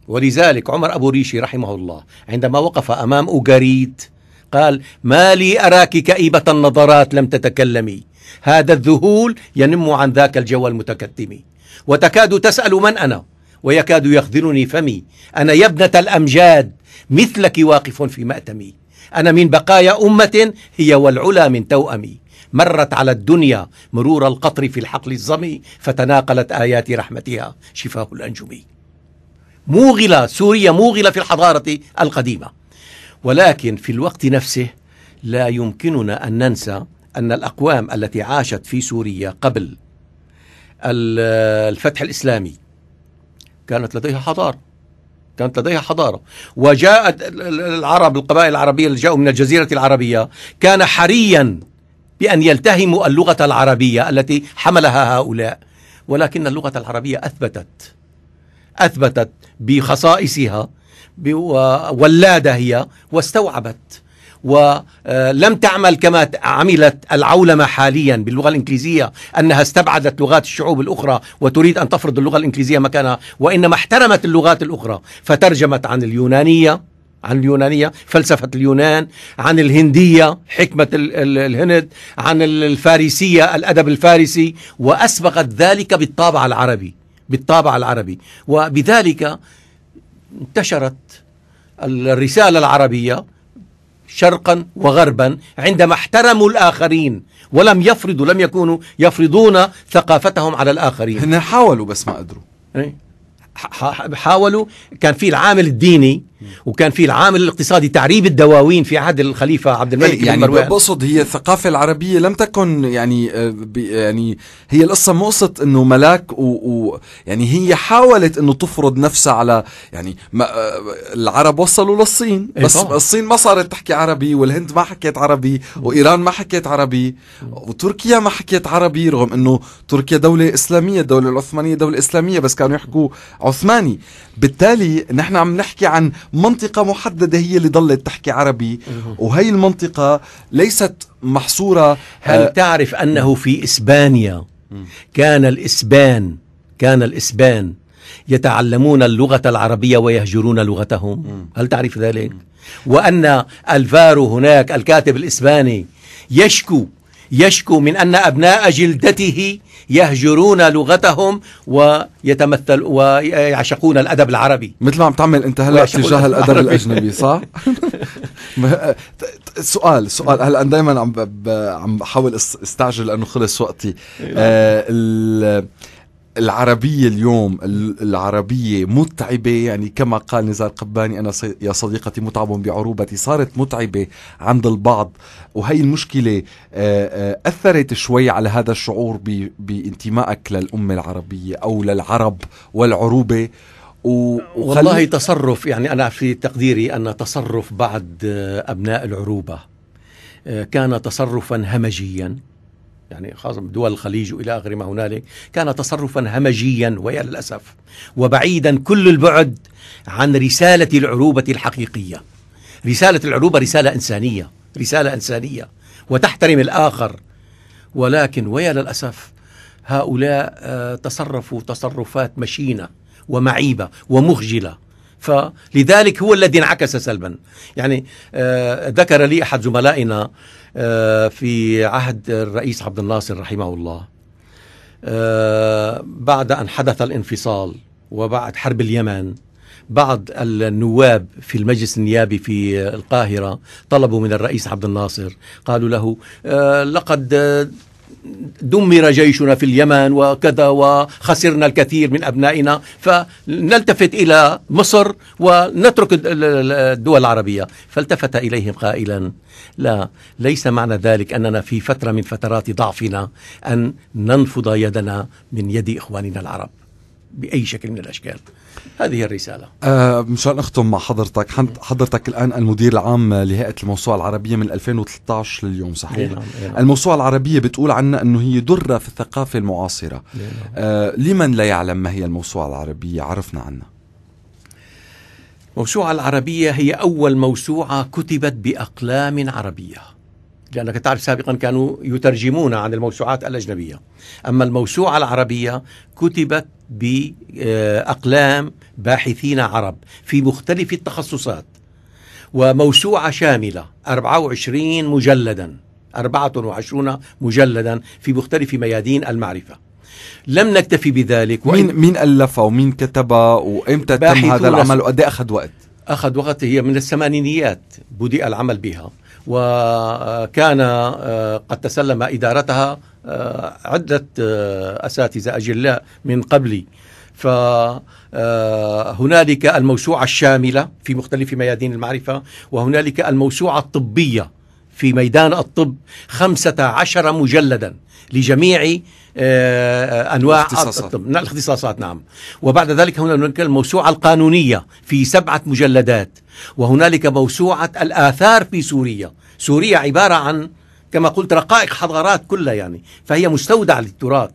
ولذلك عمر أبو ريشي رحمه الله عندما وقف أمام أوغاريت قال ما لي أراك كئيبة النظرات لم تتكلمي هذا الذهول ينم عن ذاك الجوى المتكتم وتكاد تسأل من أنا ويكاد يخذلني فمي أنا يا ابنة الأمجاد مثلك واقف في مأتمي أنا من بقايا أمة هي والعلا من توأمي مرت على الدنيا مرور القطر في الحقل الظمي فتناقلت آيات رحمتها شفاه الأنجمي موغلة سوريا موغلة في الحضارة القديمة ولكن في الوقت نفسه لا يمكننا أن ننسى أن الأقوام التي عاشت في سوريا قبل الفتح الإسلامي كانت لديها حضارة كانت لديها حضارة وجاءت العرب القبائل العربية اللي جاءوا من الجزيرة العربية كان حريا بأن يلتهموا اللغة العربية التي حملها هؤلاء ولكن اللغة العربية أثبتت اثبتت بخصائصها ولاده هي واستوعبت ولم آه، تعمل كما عملت العولمة حاليا باللغة الإنجليزية أنها استبعدت لغات الشعوب الأخرى وتريد أن تفرض اللغة الإنجليزية مكانها وإنما احترمت اللغات الأخرى فترجمت عن اليونانية عن اليونانية فلسفة اليونان عن الهندية حكمة الهند عن الفارسية الأدب الفارسي وأسبقت ذلك بالطابع العربي بالطابع العربي وبذلك انتشرت الرسالة العربية شرقا وغربا عندما احترموا الآخرين ولم يفرضوا لم يكونوا يفرضون ثقافتهم على الآخرين هنا حاولوا بس ما قدروا إيه؟ حاولوا كان في العامل الديني وكان في العامل الاقتصادي تعريب الدواوين في عهد الخليفه عبد الملك إيه، يعني بقصد هي الثقافه العربيه لم تكن يعني آه، يعني هي القصه مو قصه انه ملاك ويعني هي حاولت انه تفرض نفسها على يعني ما آه، العرب وصلوا للصين إيه، بس طبعا. الصين ما صارت تحكي عربي والهند ما حكيت عربي وايران ما حكيت عربي وتركيا ما حكيت عربي رغم انه تركيا دوله اسلاميه الدوله العثمانيه دوله اسلاميه بس كانوا يحكوا عثماني بالتالي نحن عم نحكي عن منطقة محددة هي اللي ضلت تحكي عربي وهي المنطقة ليست محصورة هل آه، تعرف أنه في إسبانيا كان الإسبان كان الإسبان يتعلمون اللغة العربية ويهجرون لغتهم هل تعرف ذلك؟ وأن الفارو هناك الكاتب الإسباني يشكو يشكو من أن أبناء جلدته يهجرون لغتهم ويتمثل ويعشقون الادب العربي مثل ما عم تعمل انت هلا تجاه الادب الاجنبي صح سؤال سؤال هلا انا دائما عم عم بحاول استعجل لانه خلص وقتي إيه. آه العربية اليوم العربية متعبة يعني كما قال نزار قباني أنا يا صديقتي متعب بعروبتي صارت متعبة عند البعض وهي المشكلة آه، آه، أثرت شوي على هذا الشعور بانتمائك للأمة العربية أو للعرب والعروبة و... والله تصرف يعني أنا في تقديري أن تصرف بعض أبناء العروبة آه، كان تصرفا همجيا يعني خاصة دول الخليج وإلى آخر ما هنالك كان تصرفا همجيا ويا للأسف وبعيدا كل البعد عن رسالة العروبة الحقيقية رسالة العروبة رسالة إنسانية رسالة إنسانية وتحترم الآخر ولكن ويا للأسف هؤلاء آه، تصرفوا تصرفات مشينة ومعيبة ومخجلة فلذلك هو الذي انعكس سلبا يعني آه، ذكر لي أحد زملائنا آه، في عهد الرئيس عبد الناصر رحمه الله آه، بعد أن حدث الانفصال وبعد حرب اليمن بعض النواب في المجلس النيابي في القاهرة طلبوا من الرئيس عبد الناصر قالوا له آه، لقد دمر جيشنا في اليمن وكذا وخسرنا الكثير من أبنائنا فنلتفت إلى مصر ونترك الدول العربية فالتفت إليهم قائلا لا ليس معنى ذلك أننا في فترة من فترات ضعفنا أن ننفض يدنا من يد إخواننا العرب باي شكل من الاشكال هذه الرساله آه مشان اختم مع حضرتك حضرتك الان المدير العام لهيئه الموسوعه العربيه من 2013 لليوم صحيح نعم. نعم. الموسوعه العربيه بتقول عنا انه هي دره في الثقافه المعاصره نعم،, نعم. آه لمن لا يعلم ما هي الموسوعه العربيه عرفنا عنها الموسوعة العربية هي أول موسوعة كتبت بأقلام عربية لأنك تعرف سابقا كانوا يترجمون عن الموسوعات الأجنبية أما الموسوعة العربية كتبت بأقلام باحثين عرب في مختلف التخصصات وموسوعة شاملة 24 مجلدا 24 مجلدا في مختلف ميادين المعرفة لم نكتفي بذلك مين مين ألفها ومين كتبها وإمتى تم هذا العمل وقد أخذ وقت؟ أخذ وقت هي من الثمانينيات بدأ العمل بها وكان آه، قد تسلم إدارتها آه، عدة آه، أساتذة أجلاء من قبلي فهنالك الموسوعة الشاملة في مختلف ميادين المعرفة وهنالك الموسوعة الطبية في ميدان الطب خمسة عشر مجلدا لجميع آه، آه، انواع آه، الاختصاصات. نعم، الاختصاصات نعم وبعد ذلك هناك الموسوعه القانونيه في سبعه مجلدات وهنالك موسوعه الاثار في سوريا سوريا عباره عن كما قلت رقائق حضارات كلها يعني فهي مستودع للتراث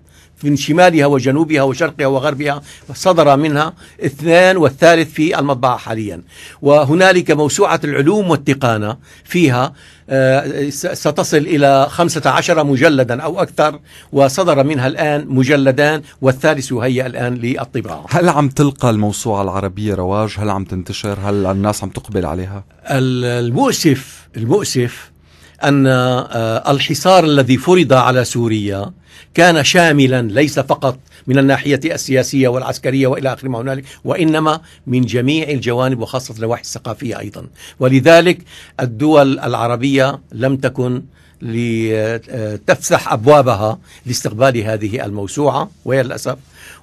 من شمالها وجنوبها وشرقها وغربها صدر منها اثنان والثالث في المطبعة حاليا وهنالك موسوعة العلوم والتقانة فيها آه، ستصل إلى 15 مجلدا أو أكثر وصدر منها الآن مجلدان والثالث هيا الآن للطباعة هل عم تلقى الموسوعة العربية رواج؟ هل عم تنتشر؟ هل الناس عم تقبل عليها؟ المؤسف المؤسف ان آه، الحصار الذي فرض على سوريا كان شاملا ليس فقط من الناحيه السياسيه والعسكريه والى اخر ما هنالك وانما من جميع الجوانب وخاصه النواحي الثقافيه ايضا ولذلك الدول العربيه لم تكن لتفسح آه، ابوابها لاستقبال هذه الموسوعه ويا للاسف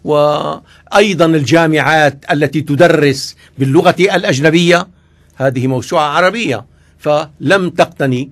وايضا الجامعات التي تدرس باللغه الاجنبيه هذه موسوعه عربيه فلم تقتني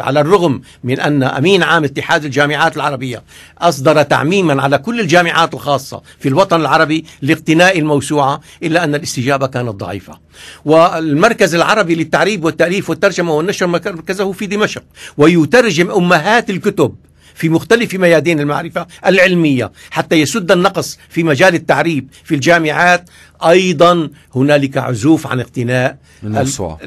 على الرغم من أن أمين عام اتحاد الجامعات العربية أصدر تعميما على كل الجامعات الخاصة في الوطن العربي لاقتناء الموسوعة إلا أن الاستجابة كانت ضعيفة والمركز العربي للتعريب والتأليف والترجمة والنشر مركزه في دمشق ويترجم أمهات الكتب في مختلف ميادين المعرفة العلمية حتى يسد النقص في مجال التعريب في الجامعات ايضا هنالك عزوف عن اقتناء الموسوعه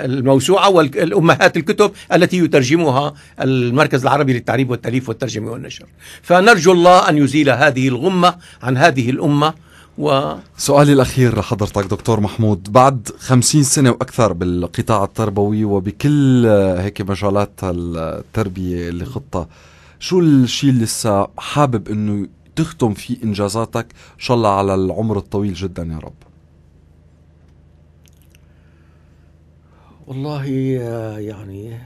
الموسوعه والامهات الكتب التي يترجمها المركز العربي للتعريب والتاليف والترجمه والنشر فنرجو الله ان يزيل هذه الغمه عن هذه الامه و... سؤالي الأخير لحضرتك دكتور محمود بعد خمسين سنة وأكثر بالقطاع التربوي وبكل هيك مجالات التربية اللي خطة شو الشيء اللي لسه حابب أنه تختم فيه انجازاتك ان شاء الله على العمر الطويل جدا يا رب والله آه، يعني آه،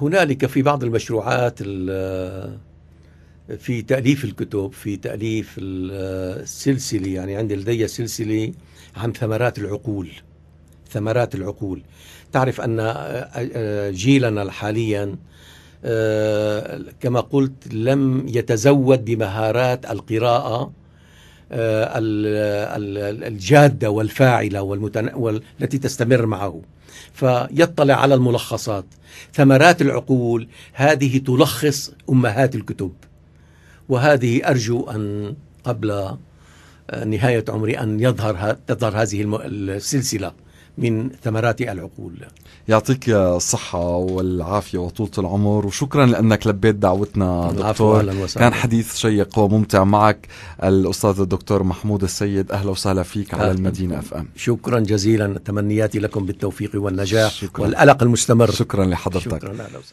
هنالك في بعض المشروعات آه، في تأليف الكتب في تأليف السلسلة يعني عندي لدي سلسلة عن ثمرات العقول ثمرات العقول تعرف أن جيلنا حاليا آه، كما قلت لم يتزود بمهارات القراءه آه، الجاده والفاعله والمتن... والتي تستمر معه فيطلع على الملخصات ثمرات العقول هذه تلخص امهات الكتب وهذه ارجو ان قبل آه، نهايه عمري ان يظهر تظهر هذه السلسله من ثمرات العقول يعطيك الصحة والعافية وطولة العمر وشكرا لأنك لبيت دعوتنا دكتور كان حديث شيق وممتع معك الأستاذ الدكتور محمود السيد أهلا وسهلا فيك على المدينة أف أم شكرا جزيلا تمنياتي لكم بالتوفيق والنجاح شكرا. والألق المستمر شكرا لحضرتك شكرا أهلا وسهلا